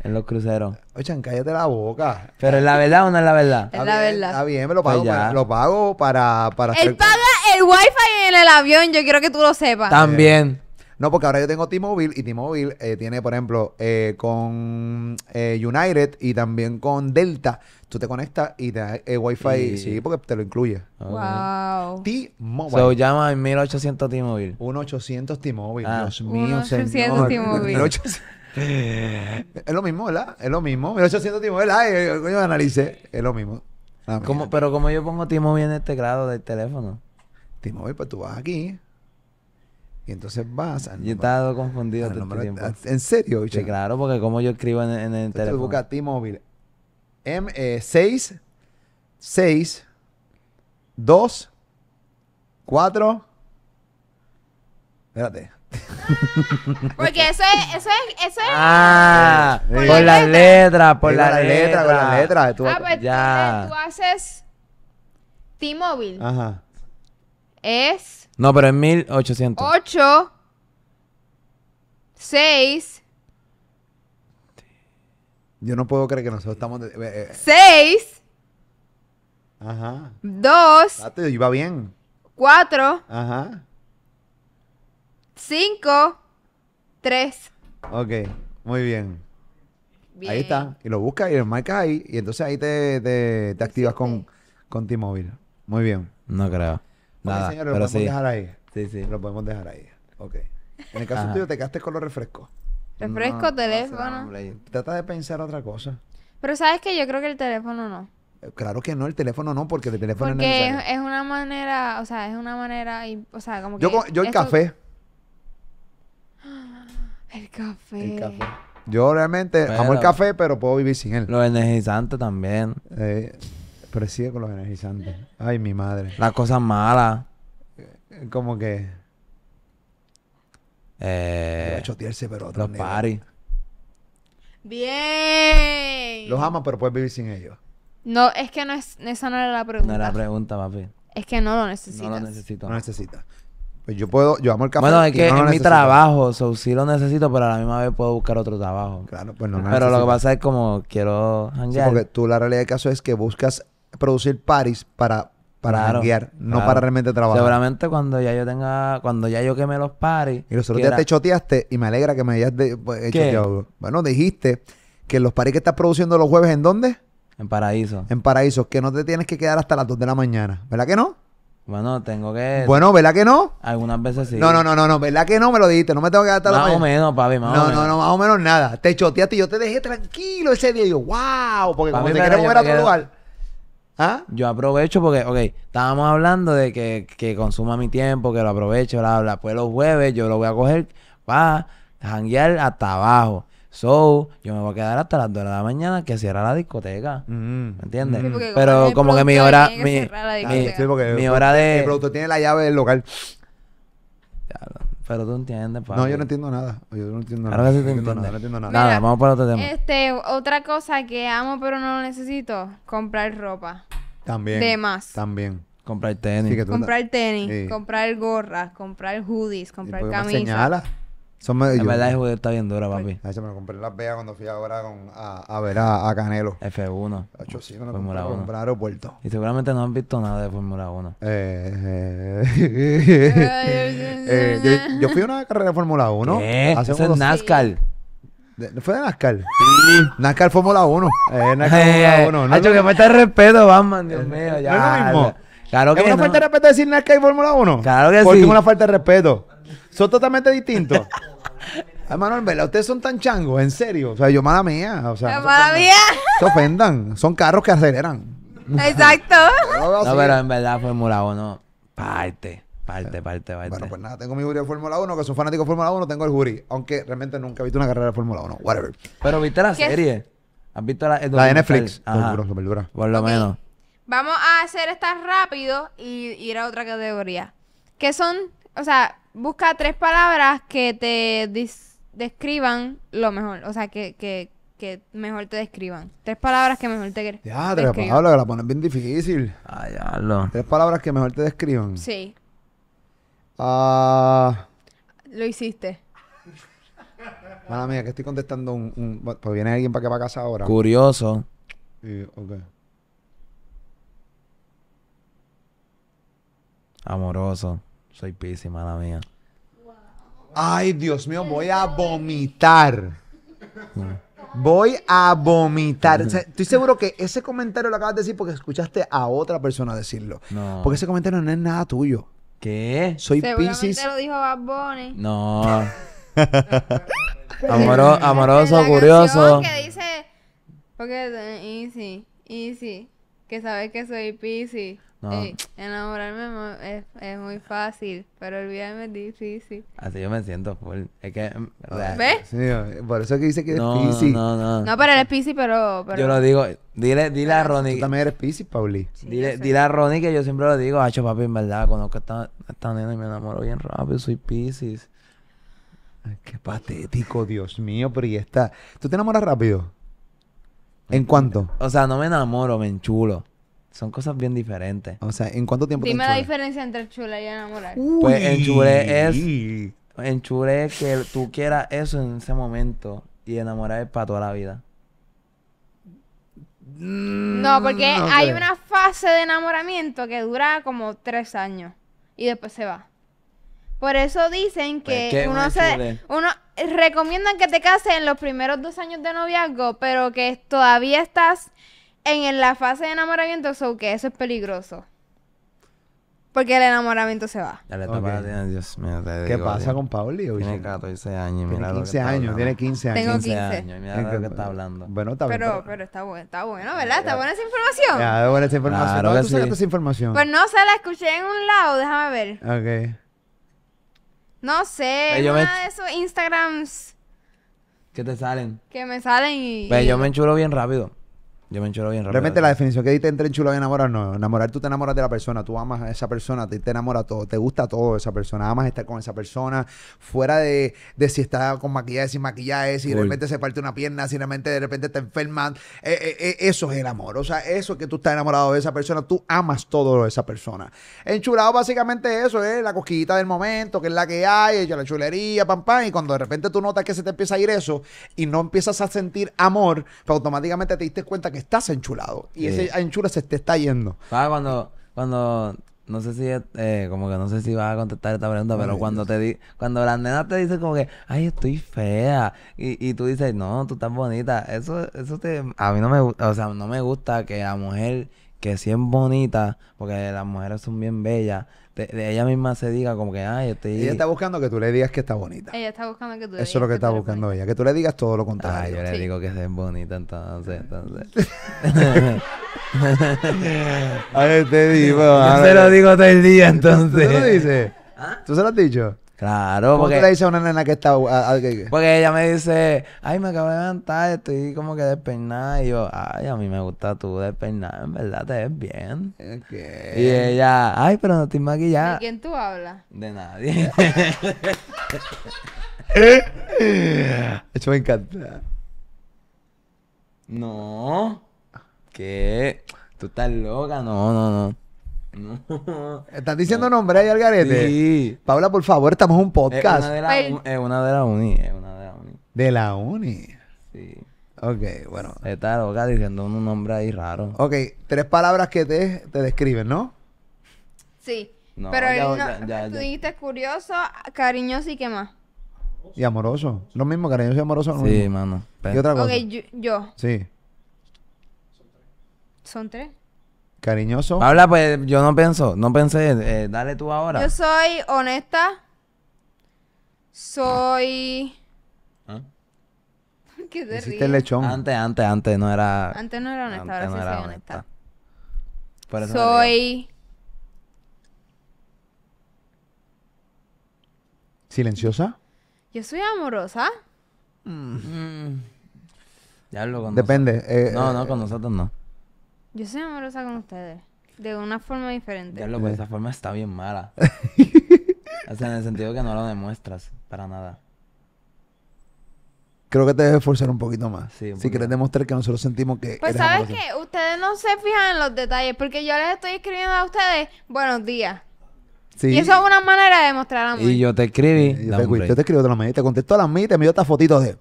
En los cruceros. Oye, cállate la boca. Pero es la verdad o no es la verdad. Es la verdad. Está bien, me lo pago. Pues lo pago para. para él paga el wifi en el avión, yo quiero que tú lo sepas. También. Eh, no, porque ahora yo tengo T-Mobile y T-Mobile eh, tiene, por ejemplo, eh, con United y también con Delta. Tú te conectas y te da Wi-Fi, sí, porque te lo incluye. Wow. T-Mobile. Se llama en 1800 T-Mobile. 1800 T-Mobile. Ah. Dios mío, 1800 T-Mobile. es lo mismo, ¿verdad? Es lo mismo. 1800 T-Mobile, Coño, analice Es lo mismo. pero como yo pongo T-Mobile en este grado del teléfono. T-Mobile, pues tú vas aquí. Y entonces vas al Yo estaba confundido todo este ¿En serio? Sí, claro, porque como yo escribo en, el teléfono. Tú buscas T-Mobile. M, 6, 6, 2, 4. Espérate. Porque eso es, eso es, eso Ah, por, las letras, por las letras, letra, por las letras. ah, pues tú haces T-Mobile. Ajá es... No, pero es 1800. 8, 6... Yo no puedo creer que nosotros estamos... 6... Eh, eh, ajá. 2... Iba bien. 4... Ajá. 5... 3. Ok, muy bien. Ahí está. Y lo buscas y lo marcas ahí. Y entonces ahí te, te, activas con, con T-Mobile. Muy bien. No creo. Nada, señores, lo podemos dejar ahí. Sí, sí. Lo podemos dejar ahí. Ok. En el caso tuyo, te quedaste con los refrescos. Refresco, teléfono. Trata de pensar otra cosa. Pero sabes que yo creo que el teléfono no. Eh, claro que no, el teléfono no, porque el teléfono no es, es una manera, o sea, es una manera, o sea, como que... Yo, el café. El café. El café. Yo realmente amo el café, pero puedo vivir sin él. Lo energizante también. Eh, pero con los energizantes. Ay, mi madre. Las cosas malas. Eh, eh, como que. Eh, pero los paris. Bien. Los amas, pero puedes vivir sin ellos. No, es que no es, esa no era la pregunta. No era la pregunta, papi. Es que no lo necesitas. No lo necesito. No necesitas. Pues yo puedo, yo amo el café. Bueno, es que es mi trabajo, so, sí lo necesito, pero a la misma vez puedo buscar otro trabajo. Claro, pues no. no pero lo que pasa es como quiero porque tú la realidad del caso es que buscas producir paris para para no para realmente trabajar. Seguramente cuando ya yo tenga, cuando ya yo queme los paris. Y los otros días te choteaste y me alegra que me hayas de, yo pues, Bueno, dijiste que los paris que estás produciendo los jueves, ¿en dónde? En Paraíso. En Paraíso, que no te tienes que quedar hasta las 2 de la mañana. ¿Verdad que no? Bueno, tengo que. Bueno, ¿verdad que no? Algunas veces sí. No, no, no, no, no. ¿Verdad que no? Me lo dijiste. No me tengo que gastar la Más o menos, papi. Más no, o menos. no, no, más o menos nada. Te choteaste y yo te dejé tranquilo ese día. Y yo, wow. Porque te quieres a otro lugar. ¿Ah? Yo aprovecho porque, ok, estábamos hablando de que, que consuma mi tiempo, que lo aprovecho, bla, bla. Pues los jueves yo lo voy a coger para janguear hasta abajo. So, yo me voy a quedar hasta las 2 de la mañana que cierra la discoteca. Mm. ¿Me entiendes? Pero como que mi hora. mi, hora de. El productor tiene la llave del local. Ya, pero tú entiendes, No, yo no entiendo nada. Yo no entiendo nada. nada, nada. vamos para otro tema. Este, otra cosa que amo pero no lo necesito, comprar ropa. También. De más. También. Comprar tenis. comprar tenis, comprar gorras, comprar hoodies, comprar camisas. Señala. Son La verdad, es que está bien dura papi. Ay, se me compré Las cuando fui ahora a, ver a, Canelo. F1. me lo Y seguramente no han visto nada de Fórmula 1. Eh, eh. Eh, yo, fui a una carrera de Fórmula 1. Hace NASCAR. ¿Fue de NASCAR? NASCAR Fórmula 1. Eh, NASCAR Fórmula 1. No, que falta de respeto, Batman, Dios mío. Ya, Claro que ¿Es falta de respeto decir NASCAR y Fórmula 1? Claro que sí. una falta de respeto. Son totalmente distintos. Hermano, en verdad, ustedes son tan changos, en serio. O sea, yo, mala mía. O sea, mala mía. Se ofendan. Son carros que aceleran. Exacto. no, pero en verdad, Fórmula 1, parte. Parte, parte, parte. Bueno, pues nada, tengo mi jury de Fórmula 1, que soy fanático de Fórmula 1, tengo el jury. Aunque realmente nunca he visto una carrera de Fórmula 1, whatever. Pero viste la serie. ¿Has visto la, la de Netflix? Por, por lo menos. Vamos a hacer esta rápido y ir a otra categoría. ¿Qué son, o sea, busca tres palabras que te describan lo mejor. O sea, que, mejor te describan. Tres palabras que mejor te, describan. Ya, tres palabras, que la pones bien difícil. Ay, ya Tres palabras que mejor te describan. Sí. Ah. lo hiciste. Mala mía, que estoy contestando un, Pues viene alguien para que va a casa ahora. Curioso. Sí, ok. Amoroso. Soy pésima, mala mía. Ay, Dios mío, voy a vomitar. Voy a vomitar. estoy seguro que ese comentario lo acabas de decir porque escuchaste a otra persona decirlo. No. Porque ese comentario no es nada tuyo. ¿Qué? Soy Pisces. lo dijo Bad No. amoroso, curioso. que dice... Porque eh, easy, easy. Que sabes que soy Pisces. No. enamorarme es, es, muy fácil, pero olvidarme es difícil. Así yo me siento full. Es que. Mm, ¿Ves? Sí, eh, por eso que dice que es eres No, no, no. No, pero eres piscis, pero, pero, Yo lo digo. Dile, dile a Ronnie. Tú también eres piscis, Pauli. dile, dile a Ronnie que yo siempre lo digo. Hacho, papi, en verdad, conozco a esta, nena y me enamoro bien rápido. Soy piscis. Qué patético, Dios mío. Pero y está. ¿Tú te enamoras rápido? ¿En cuánto? O sea, no me enamoro, me enchulo. Son cosas bien diferentes. O sea, ¿en cuánto tiempo Dime la diferencia entre chula y enamorar. Pues enchule es. Enchule es que tú quieras eso en ese momento. Y enamorar es para toda la vida. Mm, no, porque hay una fase de enamoramiento que dura como tres años. Y después se va. Por eso dicen pues, que uno se. Uno, recomiendan que te cases en los primeros dos años de noviazgo, pero que todavía estás en la fase de enamoramiento, so que eso es peligroso. Porque el enamoramiento se va. ¿Qué pasa con Pauli? Tiene 14 años. Tiene 15 años, tiene 15 años. Tengo 15, años. lo que está hablando. Bueno, está pero, está bueno, está bueno, ¿verdad? Está buena esa información. buena esa información. Pues no sé, la escuché en un lado, déjame ver. Ok. No sé, en una de esos Instagrams. ¿Qué te salen? Que me salen y. Pues yo me enchulo bien rápido. Yo me enchulo bien Realmente la definición que diste entre enchulado y enamorar no. Enamorar, tú te enamoras de la persona, tú amas a esa persona, te, enamora todo, te gusta todo esa persona, amas estar con esa persona, fuera de, de si está con maquillaje, sin maquillaje, si realmente se parte una pierna, si realmente de repente te enferman. Eh, eh, eh, eso es el amor. O sea, eso que tú estás enamorado de esa persona, tú amas todo de esa persona. Enchulado básicamente eso, es la cosquillita del momento, que es la que hay, la chulería, pam, pam, y cuando de repente tú notas que se te empieza a ir eso y no empiezas a sentir amor, pues automáticamente te diste cuenta que estás enchulado. Y ese enchula se te está yendo. ¿Sabes ah, cuando, cuando no sé si eh, como que no sé si vas a contestar esta pregunta, pero cuando te di, cuando la nena te dice como que, "Ay, estoy fea." Y, y tú dices, "No, tú estás bonita." Eso eso te a mí no me gusta, o sea, no me gusta que la mujer que si es bonita, porque las mujeres son bien bellas, de, ella misma se diga como que, ay, estoy... Ella está buscando que tú le digas que está bonita. Ella está buscando que tú le digas Eso es lo que, está buscando ella, que tú le digas todo lo contrario. Ay, yo le digo que es bonita, entonces, entonces. a te digo. Yo se lo digo todo el día, entonces. ¿Tú dices? ¿Ah? ¿Tú se lo has dicho? Claro, ¿por porque. ¿Cómo le dice a una nena que está.? porque ella me dice, ay, me acabo de levantar, estoy como que despeinada. Y yo, ay, a mí me gusta tú despeinada, en verdad te ves bien. qué? Y ella, ay, pero no estoy maquillada. ¿De quién tú hablas? De nadie. Eso me encanta. No. ¿Qué? Tú estás loca, no, no, no. No. ¿Estás diciendo nombre ahí Algarete? Sí. Paula, por favor, estamos en un eh, podcast. Es pues- eh, una de la, uni. Es eh, una de la uni. ¿De la uni? Sí. Ok, bueno. Está loca diciendo un nombre ahí raro. Ok, tres palabras que te, describen, ¿no? Sí. Pero tú dijiste curioso, cariñoso y qué más. Y amoroso. Lo mismo, cariñoso y amoroso. Sí, ¿Y otra cosa? Ok, yo. Sí. ¿Son tres? Cariñoso. Habla, pues yo no pienso, no pensé. Eh, dale tú ahora. Yo soy honesta. Soy. ¿Ah? ¿Qué te Hiciste lechón. Antes, antes, antes no era. Antes no era honesta, ahora sí soy honesta. Soy. ¿Silenciosa? Yo soy amorosa. Mm. Ya hablo con Depende. Eh, no, no, con nosotros no. Yo soy amorosa con ustedes. De una forma diferente. Ya pues, esa forma está bien mala. o sea, en el sentido que no lo demuestras para nada. Creo que te debes esforzar un poquito más. si quieres demostrar que nosotros sentimos que. Pues, ¿sabes qué? Ustedes no se fijan en los detalles. Porque yo les estoy escribiendo a ustedes buenos días. Y eso es una manera de demostrar amor. Y yo te escribí. Yo te, escribo, contesto a las mías y te envío estas fotitos de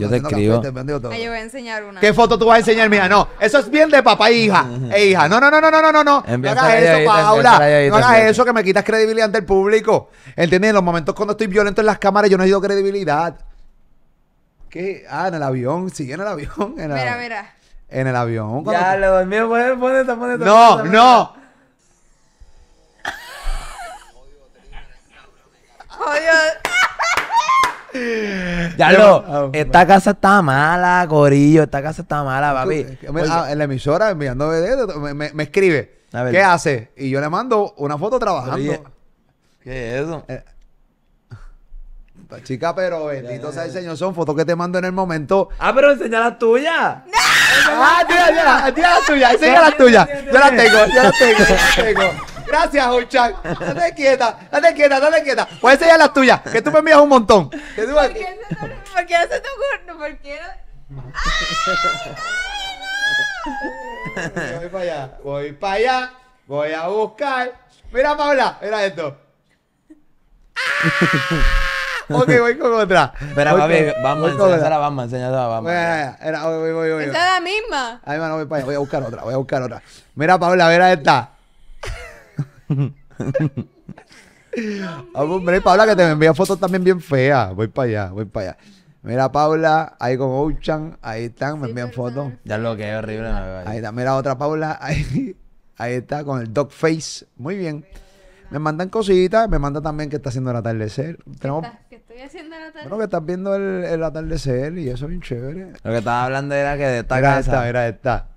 yo te escribo. Café, yo voy a enseñar una. ¿Qué foto tú vas a enseñar? mija? no. Eso es bien de papá e hija. E hija. No, no, no, no, no, no, no. No hagas eso, Paula. No hagas eso que me quitas credibilidad ante el público. ¿Entiendes? En los momentos cuando estoy violento en las cámaras, yo no he ido credibilidad. ¿Qué? Ah, en el avión. Sí, en el avión. En el... Mira, mira. En el avión. Ya, lo Pone, ponete, ponete, pone. No, no. Oye... Ya lo, ah, esta casa está mala, gorillo, esta casa está mala, papi. en la emisora, enviando videos, me, me, escribe. ¿Qué hace? Y yo le mando una foto trabajando. ¿Qué es eso? Eh, chica, pero bendito sea el Señor, son fotos que te mando en el momento. Ah, pero enseña las tuyas. ¡No! Ah, tira, tira, tira las tuyas, enseña las tuyas. Yo la tengo, yo las tengo, yo las tengo. Gracias, Holchan. Date quieta, date quieta, date quieta. Puedes esa ya las tuyas, que tú me envías un montón. Que tú ¿Por, qué hace tu se te ¿Por qué Voy para allá, voy para allá, voy a buscar. Mira, Paula, mira esto. ok, voy con otra. Espera, baby. vamos, enseñar a Bamba, enseñar a Bamba. Era, voy, voy, voy, Esa es la misma. Ay, mano, voy para allá, voy a buscar otra, voy a buscar otra. Mira, Paula, mira esta ah, hombre, pues, Paula, que te envía fotos también bien feas. Voy para allá, voy para allá. Mira, Paula, ahí con Ochan, ahí están, me envían fotos. Ya lo que es horrible. ahí está, mira otra Paula, ahí, ahí está con el dog face. Muy bien. Me mandan cositas, me manda también que está haciendo el atardecer. Tenemos... ¿Qué estoy haciendo el atardecer? Bueno, que estás viendo el, el atardecer y eso es bien chévere. Lo que estaba hablando era que de esta casa.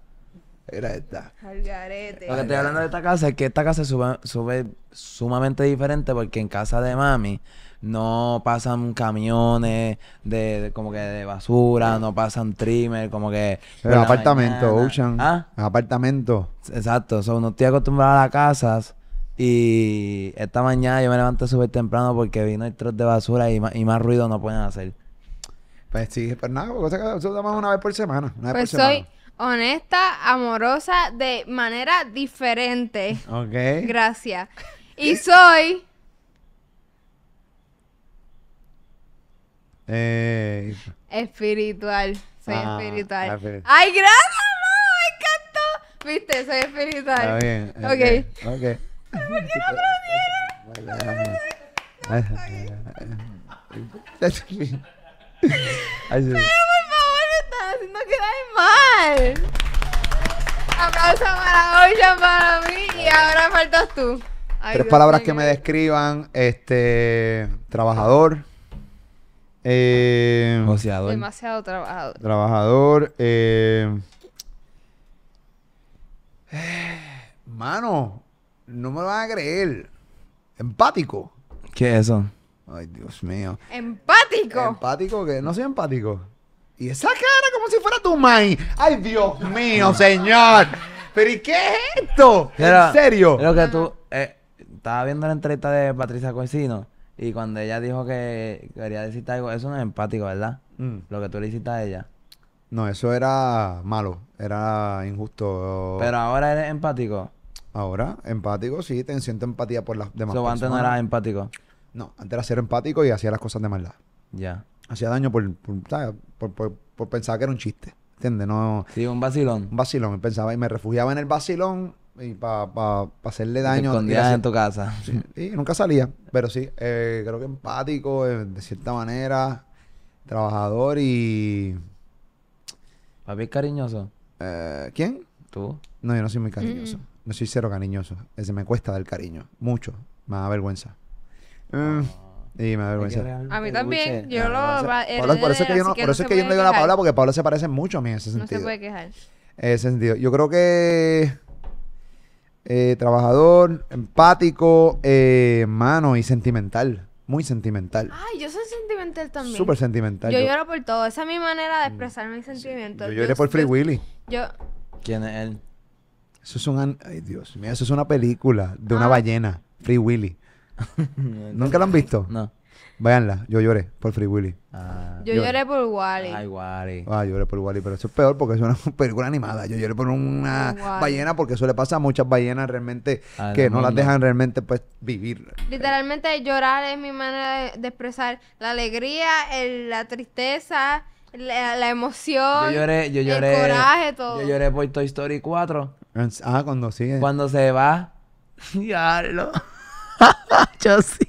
Era esta. Algarete. Lo que estoy hablando de esta casa es que esta casa sube, sube sumamente diferente porque en casa de mami no pasan camiones de, como que de basura, no pasan trimmer, como que. Pero apartamento, Ocean. ¿Ah? Apartamento. Exacto. Son no estoy acostumbrado a las casas. Y esta mañana yo me levanté súper temprano porque vino el trote de basura y, más ruido no pueden hacer. Pues sí, pero pues nada, cosa que una vez por semana. Una vez pues por soy... semana honesta, amorosa, de manera diferente. Ok. Gracias. Y soy... Eh, espiritual. Soy ah, espiritual. ¡Ay, gracias, no, ¡Me encantó! Viste, soy espiritual. Ok. okay. ¿Por qué no mal. para para mí y ahora faltas tú. Tres palabras que me describan, este, trabajador. Eh, Demasiado trabajador. Trabajador. Eh, eh, mano, no me lo van a creer. Empático. ¿Qué es eso? Ay, Dios mío. Empático. Empático, que no soy empático esa cara como si fuera tu mãe Ay, Dios mío, señor. ¿Pero y qué es esto? ¿En serio? Lo que tú... Eh, estaba viendo la entrevista de Patricia Coesino y cuando ella dijo que quería decirte algo, eso no es empático, ¿verdad? Mm. Lo que tú le hiciste a ella. No, eso era malo, era injusto. Pero ahora eres empático. Ahora, empático, sí, te siento empatía por las demás so, antes no eras empático. No, antes era ser empático y hacía las cosas de maldad. Ya hacía daño por, por, por, pensar que era un chiste. ¿Entiendes? No, sí, un vacilón. Un vacilón. Pensaba, y me refugiaba en el vacilón y para pa, hacerle daño. Te escondías en tu casa. Sí, y nunca salía. Pero sí, eh, creo que empático, eh, de cierta manera, trabajador y. Papi cariñoso. Eh, ¿Quién? Tú. No, yo no soy muy mm. cariñoso. No soy cero cariñoso. Ese me cuesta dar cariño. Mucho. Me da vergüenza. Mm. Y me avergüenza. A mí también. Yo lo. por eso es que yo no, por eso es que yo no digo la Paula, porque Paula se parece mucho a mí en ese sentido. No se puede quejar. En ese sentido. Yo creo que. Eh, trabajador, empático, eh, mano y sentimental. Muy sentimental. Ay, yo soy sentimental también. Súper sentimental. Yo, lloro por todo. Esa es mi manera de mm. expresar mis sentimientos. Yo lloro por Free Willy. Yo. ¿Quién es él? Eso es un... Ay, Dios mío. Eso es una película de una ah. ballena. Free Willy. ¿Nunca la han visto? No. Véanla, yo lloré por Free Willy. Ah, yo lloré. por Wally. Ay, Wally. Ay ah, lloré por Wally, pero eso es peor porque es una película animada. Yo lloré por una ballena porque eso le pasa a muchas ballenas realmente ah, que no las dejan realmente pues vivir. Literalmente llorar es mi manera de, expresar la alegría, el, la tristeza, la, emoción, yo lloré, yo lloré, el coraje, todo. Yo lloré por Toy Story 4. Ah, cuando sigue. Cuando se va. Diablo. yo sí.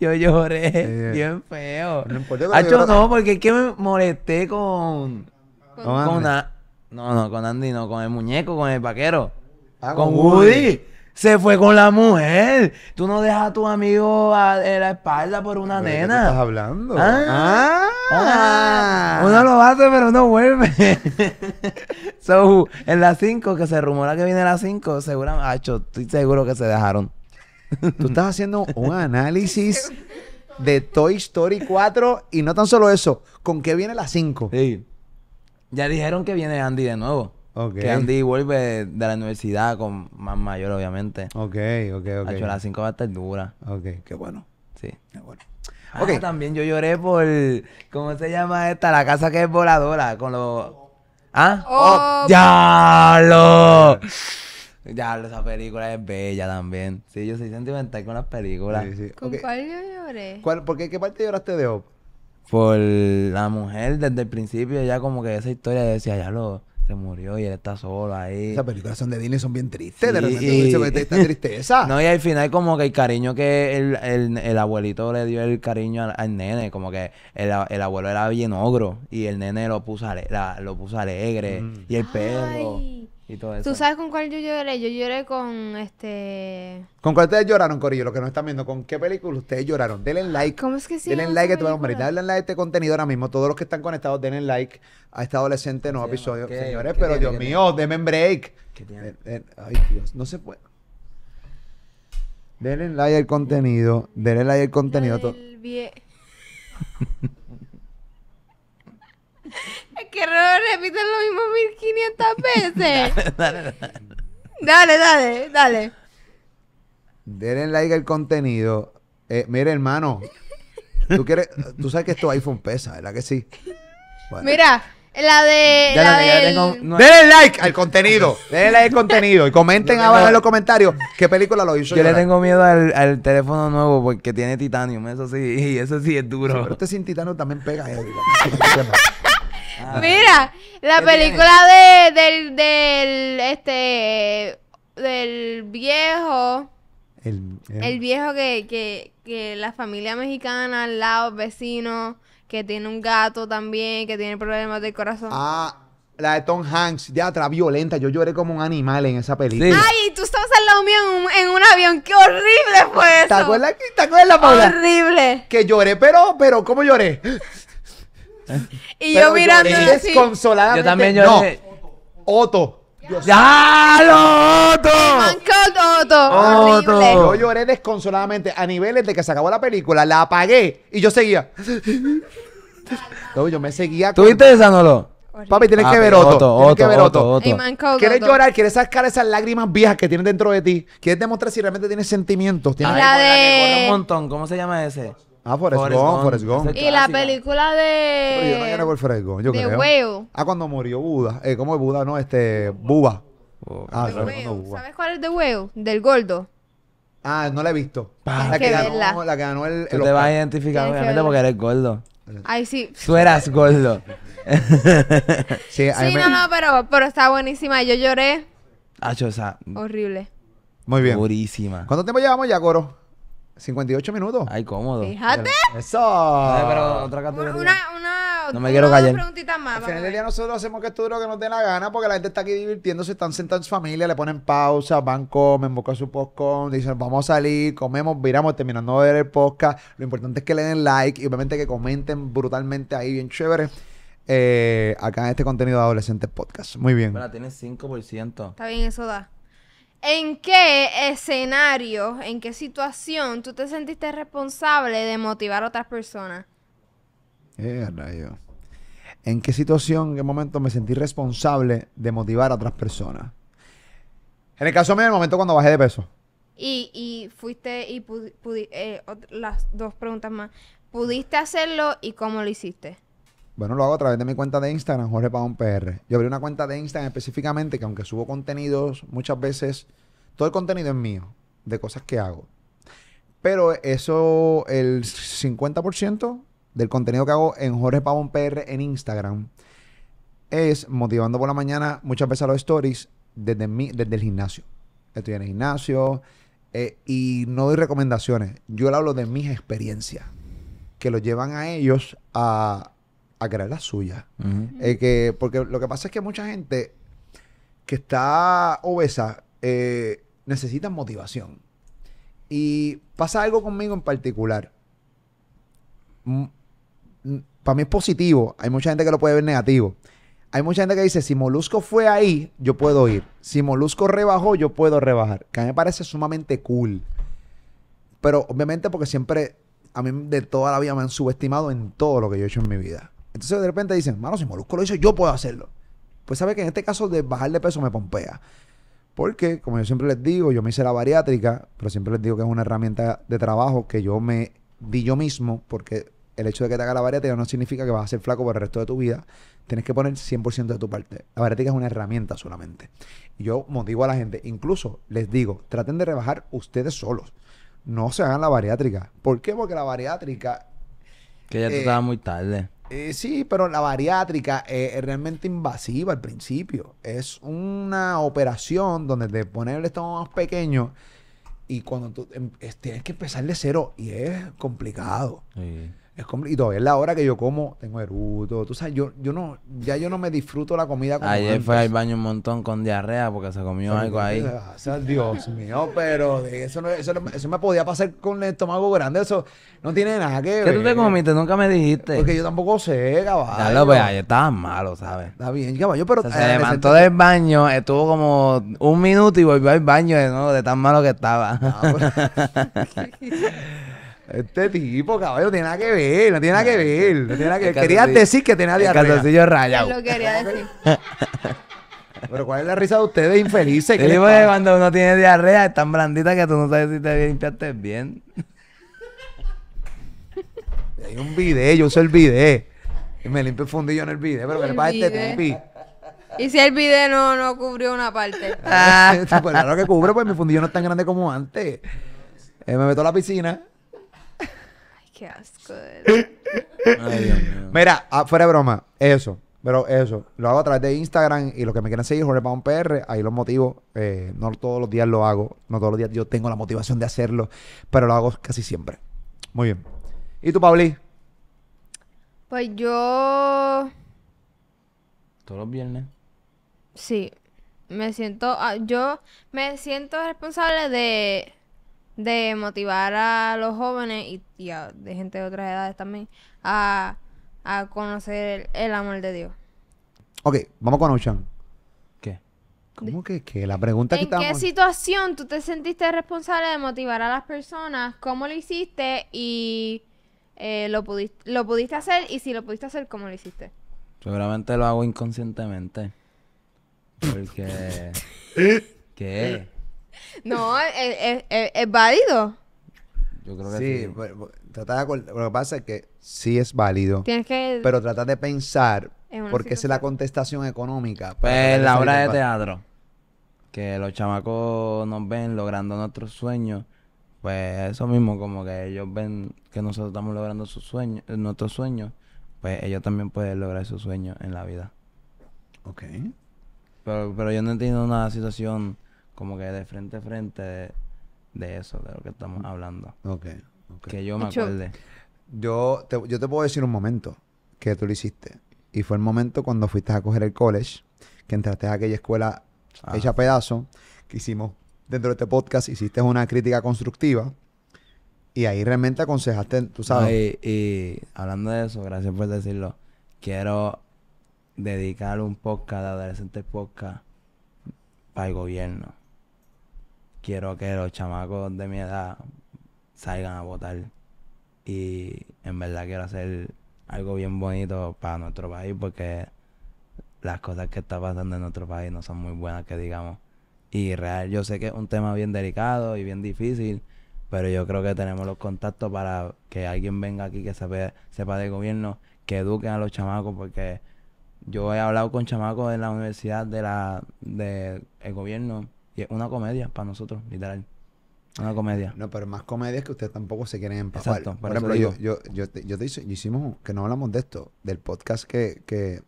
Yo lloré bien feo. No Hacho, no, porque es que me molesté con. No, no, con Andy, no, con el muñeco, con el vaquero. Ah, con, Woody. Se fue con la mujer. Tú no dejas a tu amigo a, la espalda por una nena. qué estás hablando? Ah. Ah. uno lo hace, pero no vuelve. so, en las 5, que se rumora que viene las 5, seguramente. Hacho, estoy seguro que se dejaron. Tú estás haciendo un análisis de Toy Story 4 y no tan solo eso, ¿con qué viene la 5? Sí. Ya dijeron que viene Andy de nuevo. Que Andy vuelve de la universidad con más mayor, obviamente. Ok, ok, ok. la 5 va a estar dura. Ok, qué bueno. Sí. Qué bueno. Ah, también yo lloré por... ¿Cómo se llama esta? La casa que es voladora con los... ¿Ah? Oh, oh. ¡Ya! Lo... Ya, esa película es bella también. Sí, yo soy sentimental con las películas. Sí, sí. ¿Con cuál yo lloré? ¿Cuál, ¿Por qué, qué parte lloraste de Op? Por la mujer desde el principio, ya como que esa historia decía, ya lo se murió y él está solo ahí. Esas películas son de Disney son bien tristes, de repente y, se mete esta tristeza. No, y al final como que el cariño que el, el, abuelito le dio el cariño al, nene, como que el, abuelo era bien ogro y el nene lo puso, lo puso alegre mm. y el perro. ¿Tú sabes con cuál yo lloré? Yo lloré con este. ¿Con cuál ustedes lloraron, Corillo? Los que nos están viendo, ¿con qué película ustedes lloraron? Denle ah, like. ¿Cómo es que sí? Denle like a tu este marido. Denle like a este contenido ahora mismo. Todos los que están conectados, denle like a este adolescente nuevo episodio, señores. pero Dios mío, denme break. Eh, eh, ay, Dios, no se puede. Denle like al contenido. Denle like al contenido. Es que no repiten lo mismo 1500 veces. dale, dale, dale. Dale, Denle like al contenido. Eh, hermano. ¿tú, quieres, tú sabes que esto iPhone pesa, ¿verdad que sí? Mira, la de. Denle like al contenido. Denle like al contenido. Y comenten abajo en los comentarios qué película lo hizo. Yo le tengo miedo al, teléfono nuevo porque tiene titanium. Eso sí, y eso sí es duro. Este sin titanio también pega. Eh, Ah. Mira, la película de, del, del, este, del viejo. El, viejo que, que, que la familia mexicana al lado, vecino, que tiene un gato también, que tiene problemas del corazón. Ah, la de Tom Hanks, de atrás, violenta. Yo lloré como un animal en esa película. Ay, tú estabas al lado mío en un, en un, avión. ¡Qué horrible fue eso! ¿Te acuerdas, ¿Te acuerdas, Paula? ¡Horrible! Que lloré, pero, pero, ¿cómo lloré? y yo mirando Desconsoladamente. Yo también lloré Otto. ¡Ya lo Otto! Otto. Yo lloré desconsoladamente a niveles de que se acabó la película, la apagué y yo seguía. yo me seguía. ¿Tuviste con... esa, Nolo? Papi, tienes ah, que ver Otto. Tienes que ver Otto. Quieres llorar, quieres sacar esas lágrimas viejas que tienes dentro de ti. Quieres demostrar si realmente tienes sentimientos. Tienes la de... un montón. ¿Cómo se llama ese? Ah, Forrest, Y la película de... yo no de. yo de Huevo. Ah, cuando murió Buda. Eh, ¿Cómo es Buda? No, este. Buba. Ah, ¿sabes? ¿Sabes cuál es de huevo? Del gordo. Ah, no la he visto. La que ganó, la ganó el. Tú te vas a identificar, obviamente, porque eres gordo. Ay, sí. Tú eras gordo. Sí, no, no, pero, pero está buenísima. Yo lloré Ah, horrible. Muy bien. purísima. ¿Cuánto tiempo llevamos ya, Coro? 58 minutos. Ay, cómodo. Fíjate. Eso. No, pero otra categoría. no me quiero callar. nosotros hacemos que esto lo que nos dé la gana porque la gente está aquí divirtiéndose, están sentados en su familia, le ponen pausa, van, comen, buscan su con. dicen vamos a salir, comemos, viramos, terminando de ver el podcast. Lo importante es que le den like y obviamente que comenten brutalmente ahí, bien chévere. Eh, acá en este contenido de Adolescentes Podcast. Muy bien. Pero tienes 5%. Está bien, eso da. ¿En qué escenario, en qué situación tú te sentiste responsable de motivar a otras personas? Eh, ¿En qué situación, en qué momento me sentí responsable de motivar a otras personas? En el caso mío, en el momento cuando bajé de peso. Y, y fuiste, y pude eh, las dos preguntas más. ¿Pudiste hacerlo y cómo lo hiciste? Bueno, lo hago a través de mi cuenta de Instagram, Jorge Pavón PR. Yo abrí una cuenta de Instagram específicamente que aunque subo contenidos, muchas veces todo el contenido es mío, de cosas que hago. Pero eso, el 50% del contenido que hago en Jorge Pavón PR en Instagram es motivando por la mañana muchas veces a los stories desde, mi, desde el gimnasio. Estoy en el gimnasio eh, y no doy recomendaciones. Yo le hablo de mis experiencias que lo llevan a ellos a, a crear la suya eh, que, porque lo que pasa es que mucha gente que está obesa eh, necesita motivación. Y pasa algo conmigo en particular. Mm, mm, Para mí es positivo. Hay mucha gente que lo puede ver negativo. Hay mucha gente que dice, si Molusco fue ahí, yo puedo ir. Si Molusco rebajó, yo puedo rebajar. Que a mí me parece sumamente cool. Pero obviamente porque siempre, a mí de toda la vida me han subestimado en todo lo que yo he hecho en mi vida. Entonces de repente dicen, mano, si Molusco lo hizo, yo puedo hacerlo. Pues sabe que en este caso de bajar de peso me pompea. Porque, como yo siempre les digo, yo me hice la bariátrica, pero siempre les digo que es una herramienta de trabajo que yo me di yo mismo, porque el hecho de que te haga la bariátrica no significa que vas a ser flaco por el resto de tu vida. Tienes que poner 100% de tu parte. La bariátrica es una herramienta solamente. yo motivo a la gente, incluso les digo, traten de rebajar ustedes solos. No se hagan la bariátrica. ¿Por qué? Porque la bariátrica... Que ya eh, muy tarde. Eh, sí, pero la bariátrica eh, es realmente invasiva al principio. Es una operación donde te ponen el estómago más pequeño y cuando tú em, tienes que empezar de cero y es complicado. Es y todavía es la hora que yo como, tengo eruto. Tú sabes, yo, yo no, ya yo no me disfruto la comida como Ayer fue al baño un montón con diarrea porque se comió algo ahí. Dios mío, pero eso, no, me podía pasar con el estómago grande. Eso no tiene nada que ver. ¿Qué tú te comiste? Nunca me dijiste. Porque yo tampoco sé, caballo. lo veo, ayer estaba malo, ¿sabes? Está bien, caballo, pero... se eh, levantó del baño, estuvo como un minuto y volvió al baño de, tan malo que estaba. Ah, pues. Este tipo, caballo, no tiene nada que ver, no tiene nada que ver. No tiene nada que Querías decir que tenía diarrea. Calzoncillo rayado. Lo quería decir. Pero ¿cuál es la risa de ustedes infelices? El tipo de cuando uno tiene diarrea es tan blandita que tú no sabes si te limpiaste bien. Hay un video, yo uso el video. Y me limpio el fundillo en el video, pero ¿qué le pasa a este tipi? Y si el video no, no cubrió una parte. Ah, pues claro que cubre, pues mi fundillo no es tan grande como antes. Eh, me meto a la piscina. Mira, ah, fuera de broma, eso. Pero eso, lo hago a través de Instagram y los que me quieren seguir, Jorge un PR, ahí los motivo. Eh, no todos los días lo hago, no todos los días yo tengo la motivación de hacerlo, pero lo hago casi siempre. Muy bien. ¿Y tú, Pauli? Pues yo. Todos los viernes. Sí. Me siento. Ah, yo me siento responsable de de motivar a los jóvenes y, a, de gente de otras edades también a, conocer el, amor de Dios. Ok, vamos con Ocean. ¿Qué? ¿Cómo que, la pregunta que ¿En qué situación tú te sentiste responsable de motivar a las personas? ¿Cómo lo hiciste y eh, lo, pudiste, lo pudiste hacer? Y si lo pudiste hacer, ¿cómo lo hiciste? Seguramente lo hago inconscientemente. Porque... ¿Qué? No, es, válido. Yo creo que sí. Pues, pues, lo que pasa es que sí es válido. Tienes que. Pero trata de pensar porque esa es la contestación económica. Pues la obra de teatro. Que los chamacos nos ven logrando nuestros sueños. Pues eso mismo, como que ellos ven que nosotros estamos logrando sus sueños, eh, nuestros sueños. Pues ellos también pueden lograr sus sueños en la vida. Ok. Pero, pero yo no entiendo una situación como que de frente a frente de, eso, de lo que estamos hablando. Ok. Que yo me acuerde. Yo te, yo te puedo decir un momento que tú lo hiciste. Y fue el momento cuando fuiste a coger el college, que entraste a aquella escuela ah. hecha pedazo, que hicimos dentro de este podcast, hiciste una crítica constructiva. Y ahí realmente aconsejaste, tú sabes. y, hablando de eso, gracias por decirlo. Quiero dedicar un podcast de adolescente Podcast para el gobierno quiero que los chamacos de mi edad salgan a votar. Y en verdad quiero hacer algo bien bonito para nuestro país porque las cosas que están pasando en nuestro país no son muy buenas que digamos. Y real, yo sé que es un tema bien delicado y bien difícil, pero yo creo que tenemos los contactos para que alguien venga aquí que sepa, sepa de gobierno, que eduquen a los chamacos, porque yo he hablado con chamacos en la universidad de la del gobierno es una comedia para nosotros, literal. Una comedia. No, pero más comedias que ustedes tampoco se quieren empapar. Exacto. Por, ejemplo, yo, yo, yo, te, yo, te, hice, hicimos, que no hablamos de esto, del podcast que, que,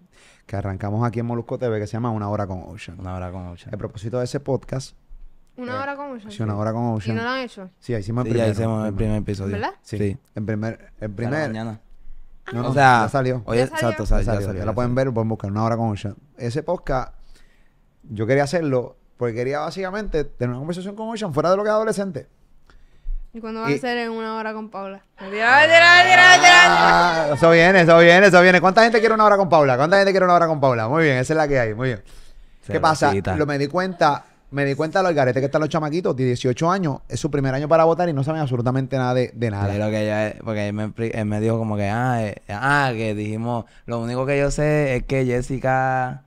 que, arrancamos aquí en Molusco TV que se llama Una Hora con Ocean. Una Hora con Ocean. El propósito de ese podcast. Una eh, hora con Ocean. Sí, una hora con Ocean. ¿Y no lo han hecho? Sí, hicimos el sí, hicimos el primer episodio. ¿Verdad? Sí. sí. El primer. El primer. mañana. o sea, ya salió. exacto, salió. Ya, salió, ya, salió, ya la pueden ver, pueden buscar una hora con Ocean. Ese podcast, yo quería hacerlo porque quería básicamente tener una conversación con Ocean fuera de lo que es adolescente. ¿Y cuándo va a ser en una hora con Paula? Ah, eso viene, eso viene, eso viene. ¿Cuánta gente quiere una hora con Paula? ¿Cuánta gente quiere una hora con Paula? Muy bien, esa es la que hay, muy bien. ¿Qué pasa? Lo me di cuenta, me di cuenta de los garetes que están los chamaquitos de 18 años, es su primer año para votar y no saben absolutamente nada de, nada. que eh, porque él me, dijo como que, ah, eh, ah, que dijimos, lo único que yo sé es que Jessica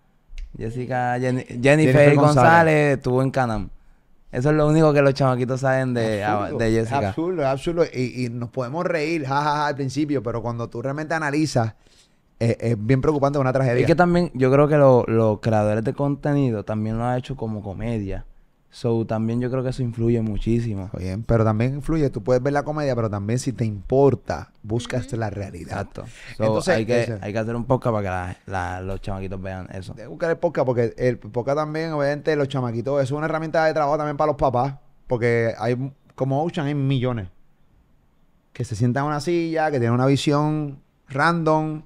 Jessica Jennifer, González estuvo en Canam. Eso es lo único que los chamaquitos saben de, ah, Jessica. Es absurdo, Y, nos podemos reír, jajaja, al principio, pero cuando tú realmente analizas, eh, es, bien preocupante una tragedia. Y que también, yo creo que los creadores de contenido también lo han hecho como comedia. So, también yo creo que eso influye muchísimo. Bien, pero también influye. Tú puedes ver la comedia, pero también si te importa, buscas la realidad. Exacto. Entonces, hay que, hacer un podcast para que los chamaquitos vean eso. que buscar el podcast porque el podcast también, obviamente, los chamaquitos es una herramienta de trabajo también para los papás. Porque hay, como Ocean, hay millones que se sientan en una silla, que tienen una visión random,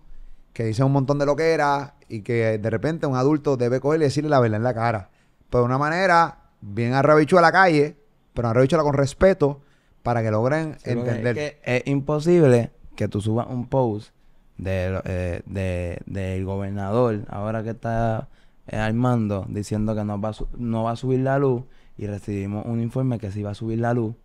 que dicen un montón de lo que era y que de repente un adulto debe cogerle y decirle la verdad en la cara. Pero de una manera bien arrabicho a la calle, pero la con respeto para que logren entender. es, imposible que tú subas un post de, eh, del gobernador, ahora que está eh, armando, diciendo que no va, a no va a subir la luz y recibimos un informe que sí va a subir la luz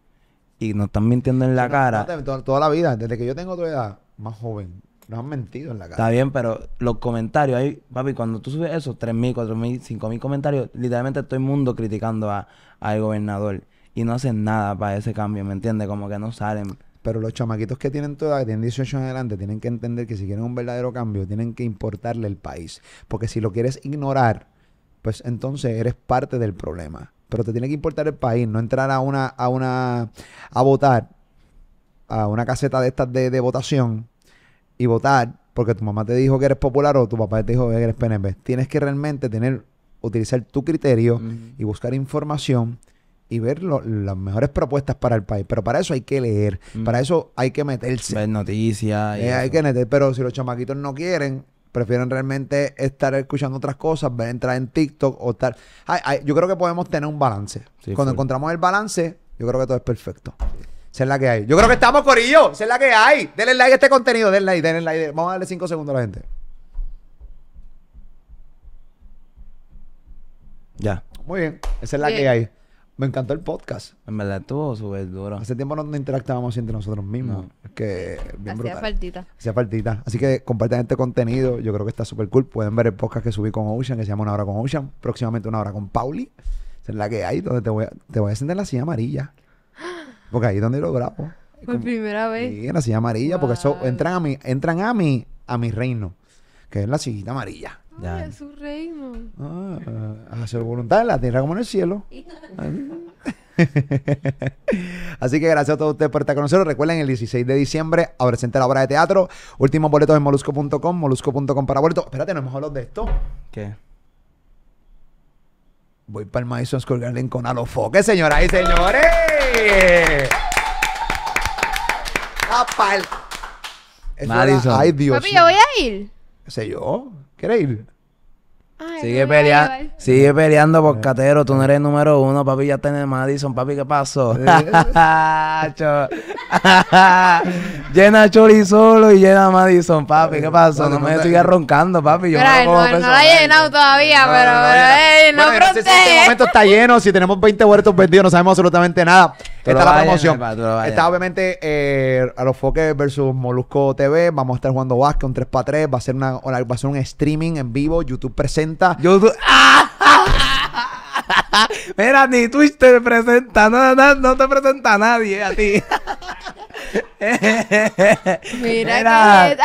y nos están mintiendo en la cara. toda, toda la vida, desde que yo tengo tu edad, más joven, nos han mentido en la casa. Está bien, pero los comentarios ahí, papi, cuando tú subes eso, 3.000, 4.000, 5.000 comentarios, literalmente todo el mundo criticando al gobernador. Y no hacen nada para ese cambio, ¿me entiendes? Como que no salen. Pero los chamaquitos que tienen toda, que tienen 18 años adelante, tienen que entender que si quieren un verdadero cambio, tienen que importarle el país. Porque si lo quieres ignorar, pues entonces eres parte del problema. Pero te tiene que importar el país, no entrar a una, a una, a votar, a una caseta de estas de votación y votar porque tu mamá te dijo que eres popular o tu papá te dijo que eres PNP. Tienes que realmente tener, utilizar tu criterio y buscar información y ver las mejores propuestas para el país. Pero para eso hay que leer, para eso hay que meterse. Ver noticias. Eh, hay que meter, pero si los chamaquitos no quieren, prefieren realmente estar escuchando otras cosas, entrar en TikTok o tal... yo creo que podemos tener un balance. Cuando encontramos el balance, yo creo que todo es perfecto. Esa es la que hay. Yo creo que estamos, Corillo. Esa es la que hay. Denle like a este contenido. Denle like, denle like. Vamos a darle 5 segundos a la gente. Ya. Muy bien. Esa es la que eh. hay. Me encantó el podcast. En verdad estuvo súper duro. Hace tiempo no, nos interactuábamos entre nosotros mismos. Es que bien Hacía brutal. faltita. Hacía Así que compartan este contenido. Yo creo que está súper cool. Pueden ver el podcast que subí con Ocean, que se llama Una Hora con Ocean. Próximamente Una Hora con Pauli. Esa es la que hay, donde te voy a, te voy a encender la silla amarilla. ¡Ah! Porque ahí es donde lo grabo. Por primera vez. Y en la silla amarilla, porque eso entran a mi, entran a mi, a mi reino, que es la sillita amarilla. es su reino. Ah, a hacer voluntad en la tierra como en el cielo. Así que gracias a todos ustedes por estar con nosotros. Recuerden, el 16 de diciembre, a presentar la obra de teatro. Últimos boletos en molusco.com, molusco.com para boletos. Espérate, no hemos hablado de esto. ¿Qué? Voy para el Madison Square Garden con Alofoque, señoras y señores. Apal. Ah, Madison. Ay, Dios. Papi, yo voy a ir. ¿Qué sé yo? ¿Quieres ir? sigue, peleando sigue peleando por Catero, tú eres el número uno, papi, ya tenés Madison, papi, ¿qué pasó? llena Chori solo y llena Madison, papi, ¿qué pasó? no, me estoy sigas roncando, papi, yo no, lo no la he llenado todavía, pero, no, procede. En este momento está lleno, si tenemos 20 huertos perdidos, no sabemos absolutamente nada. Está la promoción. está obviamente eh, los Foques versus Molusco TV. Vamos a estar jugando básquet un 3 x 3. Va a ser una, un streaming en vivo. YouTube presenta. YouTube. Mira, ni Twitch te presenta, no, no, no te presenta nadie a ti. Mira, nadie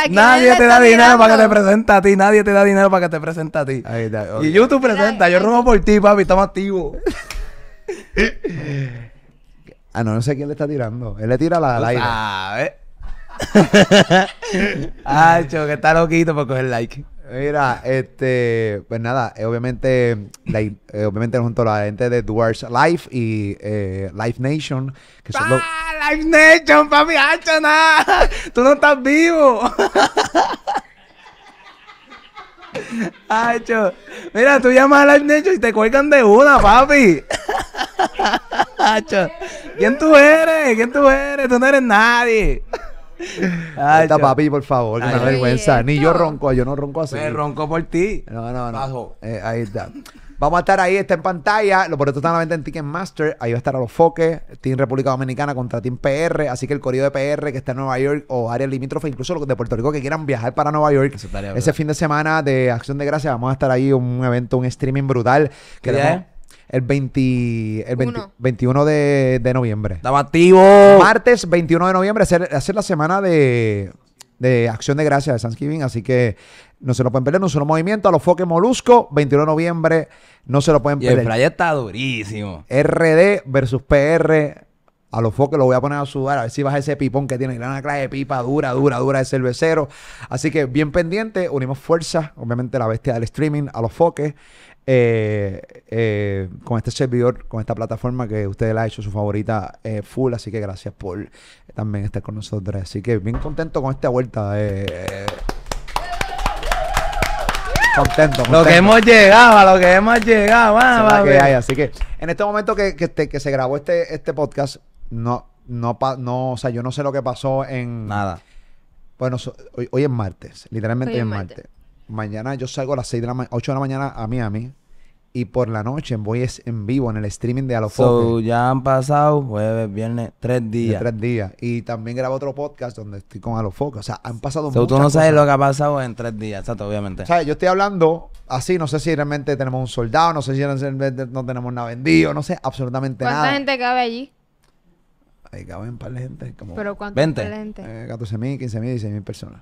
te da dinero para que te presenta a ti, nadie te da dinero para que te presente a ti. Y YouTube presenta, yo robo por ti, papi, estamos activos. Ah, no, no sé quién le está tirando. Él le tira la, al Ah, ver. Ay, que está loquito por coger like. Mira, este, pues nada, eh, obviamente, eh, obviamente junto a la gente de Duars Life y eh, Life Nation, que son ¡Ah, Life Nation, papi, nada. ¡Tú no estás vivo! mira, tú llamas a las Nation y te cuelgan de una, papi. ¿quién tú eres? ¿Quién tú eres? Tú no eres nadie. está, papi, por favor, una vergüenza. Ni yo ronco, yo no ronco así. Me ronco por ti. No, no, no. Eh, ahí está. Vamos a estar ahí, está en pantalla. lo boletos están a la venta en Ticketmaster. Ahí va a estar a los foques. Team República Dominicana contra Team PR. Así que el corrido de PR que está en Nueva York o Área Limítrofe, incluso los de Puerto Rico que quieran viajar para Nueva York. ese fin de semana de Acción de Gracia, vamos a estar ahí un evento, un streaming brutal. que el, 20, el 21 de, noviembre. ¡Estaba activo! Martes 21 de noviembre, hacer, hacer la semana de de Acción de Gracias de Thanksgiving. Así que no se lo pueden perder. Un solo movimiento a los foques Molusco, 21 de noviembre. No se lo pueden perder. el playa está durísimo. RD versus PR. A los foques lo voy a poner a sudar, a ver si baja ese pipón que tiene. gran una clase de pipa dura, dura, dura de cervecero. Así que bien pendiente, unimos fuerza obviamente la bestia del streaming, a los foques, eh, eh, con este servidor, con esta plataforma que ustedes la ha hecho su favorita eh, full. Así que gracias por también estar con nosotros. Así que bien contento con esta vuelta. Contento, Lo que hemos llegado, a lo que hemos llegado. que hay. Así que en este momento que, que, este, se grabó este, este podcast, no, no, pa, no, o sea, yo no sé lo que pasó en... Nada. Bueno, hoy, es martes, literalmente hoy es martes. Mañana yo salgo a las seis de 8 de la mañana a Miami. Y por la noche voy en vivo en el streaming de Alofoque. So, ya han pasado jueves, viernes, tres días. tres días. Y también grabo otro podcast donde estoy con Alofoque. O sea, han pasado so, tú no sabes lo que ha pasado en tres días, exacto, obviamente. O sea, yo estoy hablando así, no sé si realmente tenemos un soldado, no sé si realmente no tenemos nada vendido, no sé absolutamente nada. ¿Cuánta gente cabe allí? ahí caben par de gente. Como ¿Pero cuánto 20? gente? Eh, personas.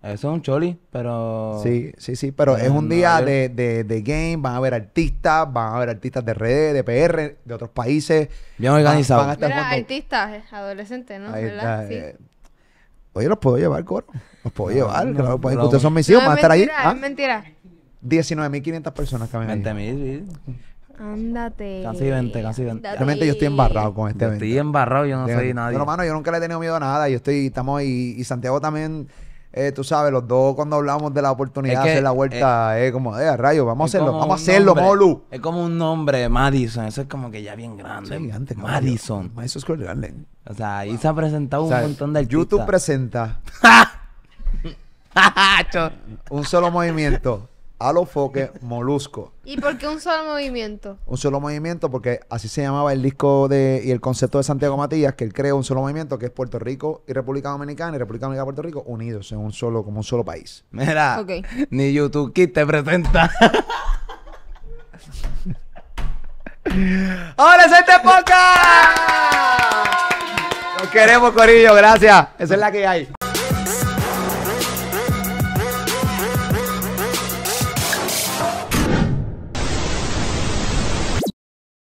Eso es un choli, pero... Sí, sí, sí, pero, es un día de, de, de, game, van a haber artistas, van a haber artistas de redes, de PR, de otros países. Bien organizado. Van, a estar Mira, artistas, eh, adolescentes, ¿no? sí. Eh, oye, los puedo llevar, coro. Los puedo llevar, claro, pues, ustedes son mis hijos, van a estar ahí. Es ¿Ah? mentira. 19.500 personas caben 20.000, sí. Ándate. Casi 20, casi 20. Realmente yo estoy embarrado con este Estoy embarrado, yo no soy nadie. Pero, hermano, yo nunca le he tenido miedo a nada. Yo estoy, estamos ahí. Y Santiago también, eh, tú sabes, los dos cuando hablamos de la oportunidad de hacer la vuelta, es como, eh, rayo, vamos a hacerlo, vamos a hacerlo, Molu. Es como un nombre, Madison. Eso es como que ya bien grande. Sí, Madison. Madison Square Garden. O sea, ahí se ha presentado un montón de artistas. YouTube presenta. un solo movimiento a los foques, molusco. ¿Y por qué un solo movimiento? Un solo movimiento porque así se llamaba el disco de y el concepto de Santiago Matías, que él creó un solo movimiento que es Puerto Rico y República Dominicana y República Dominicana y Puerto Rico unidos en un solo como un solo país. Mira, ni YouTube Kit te presenta. ¡Hola, gente este poca! Los queremos, Corillo, gracias. Esa es la que hay.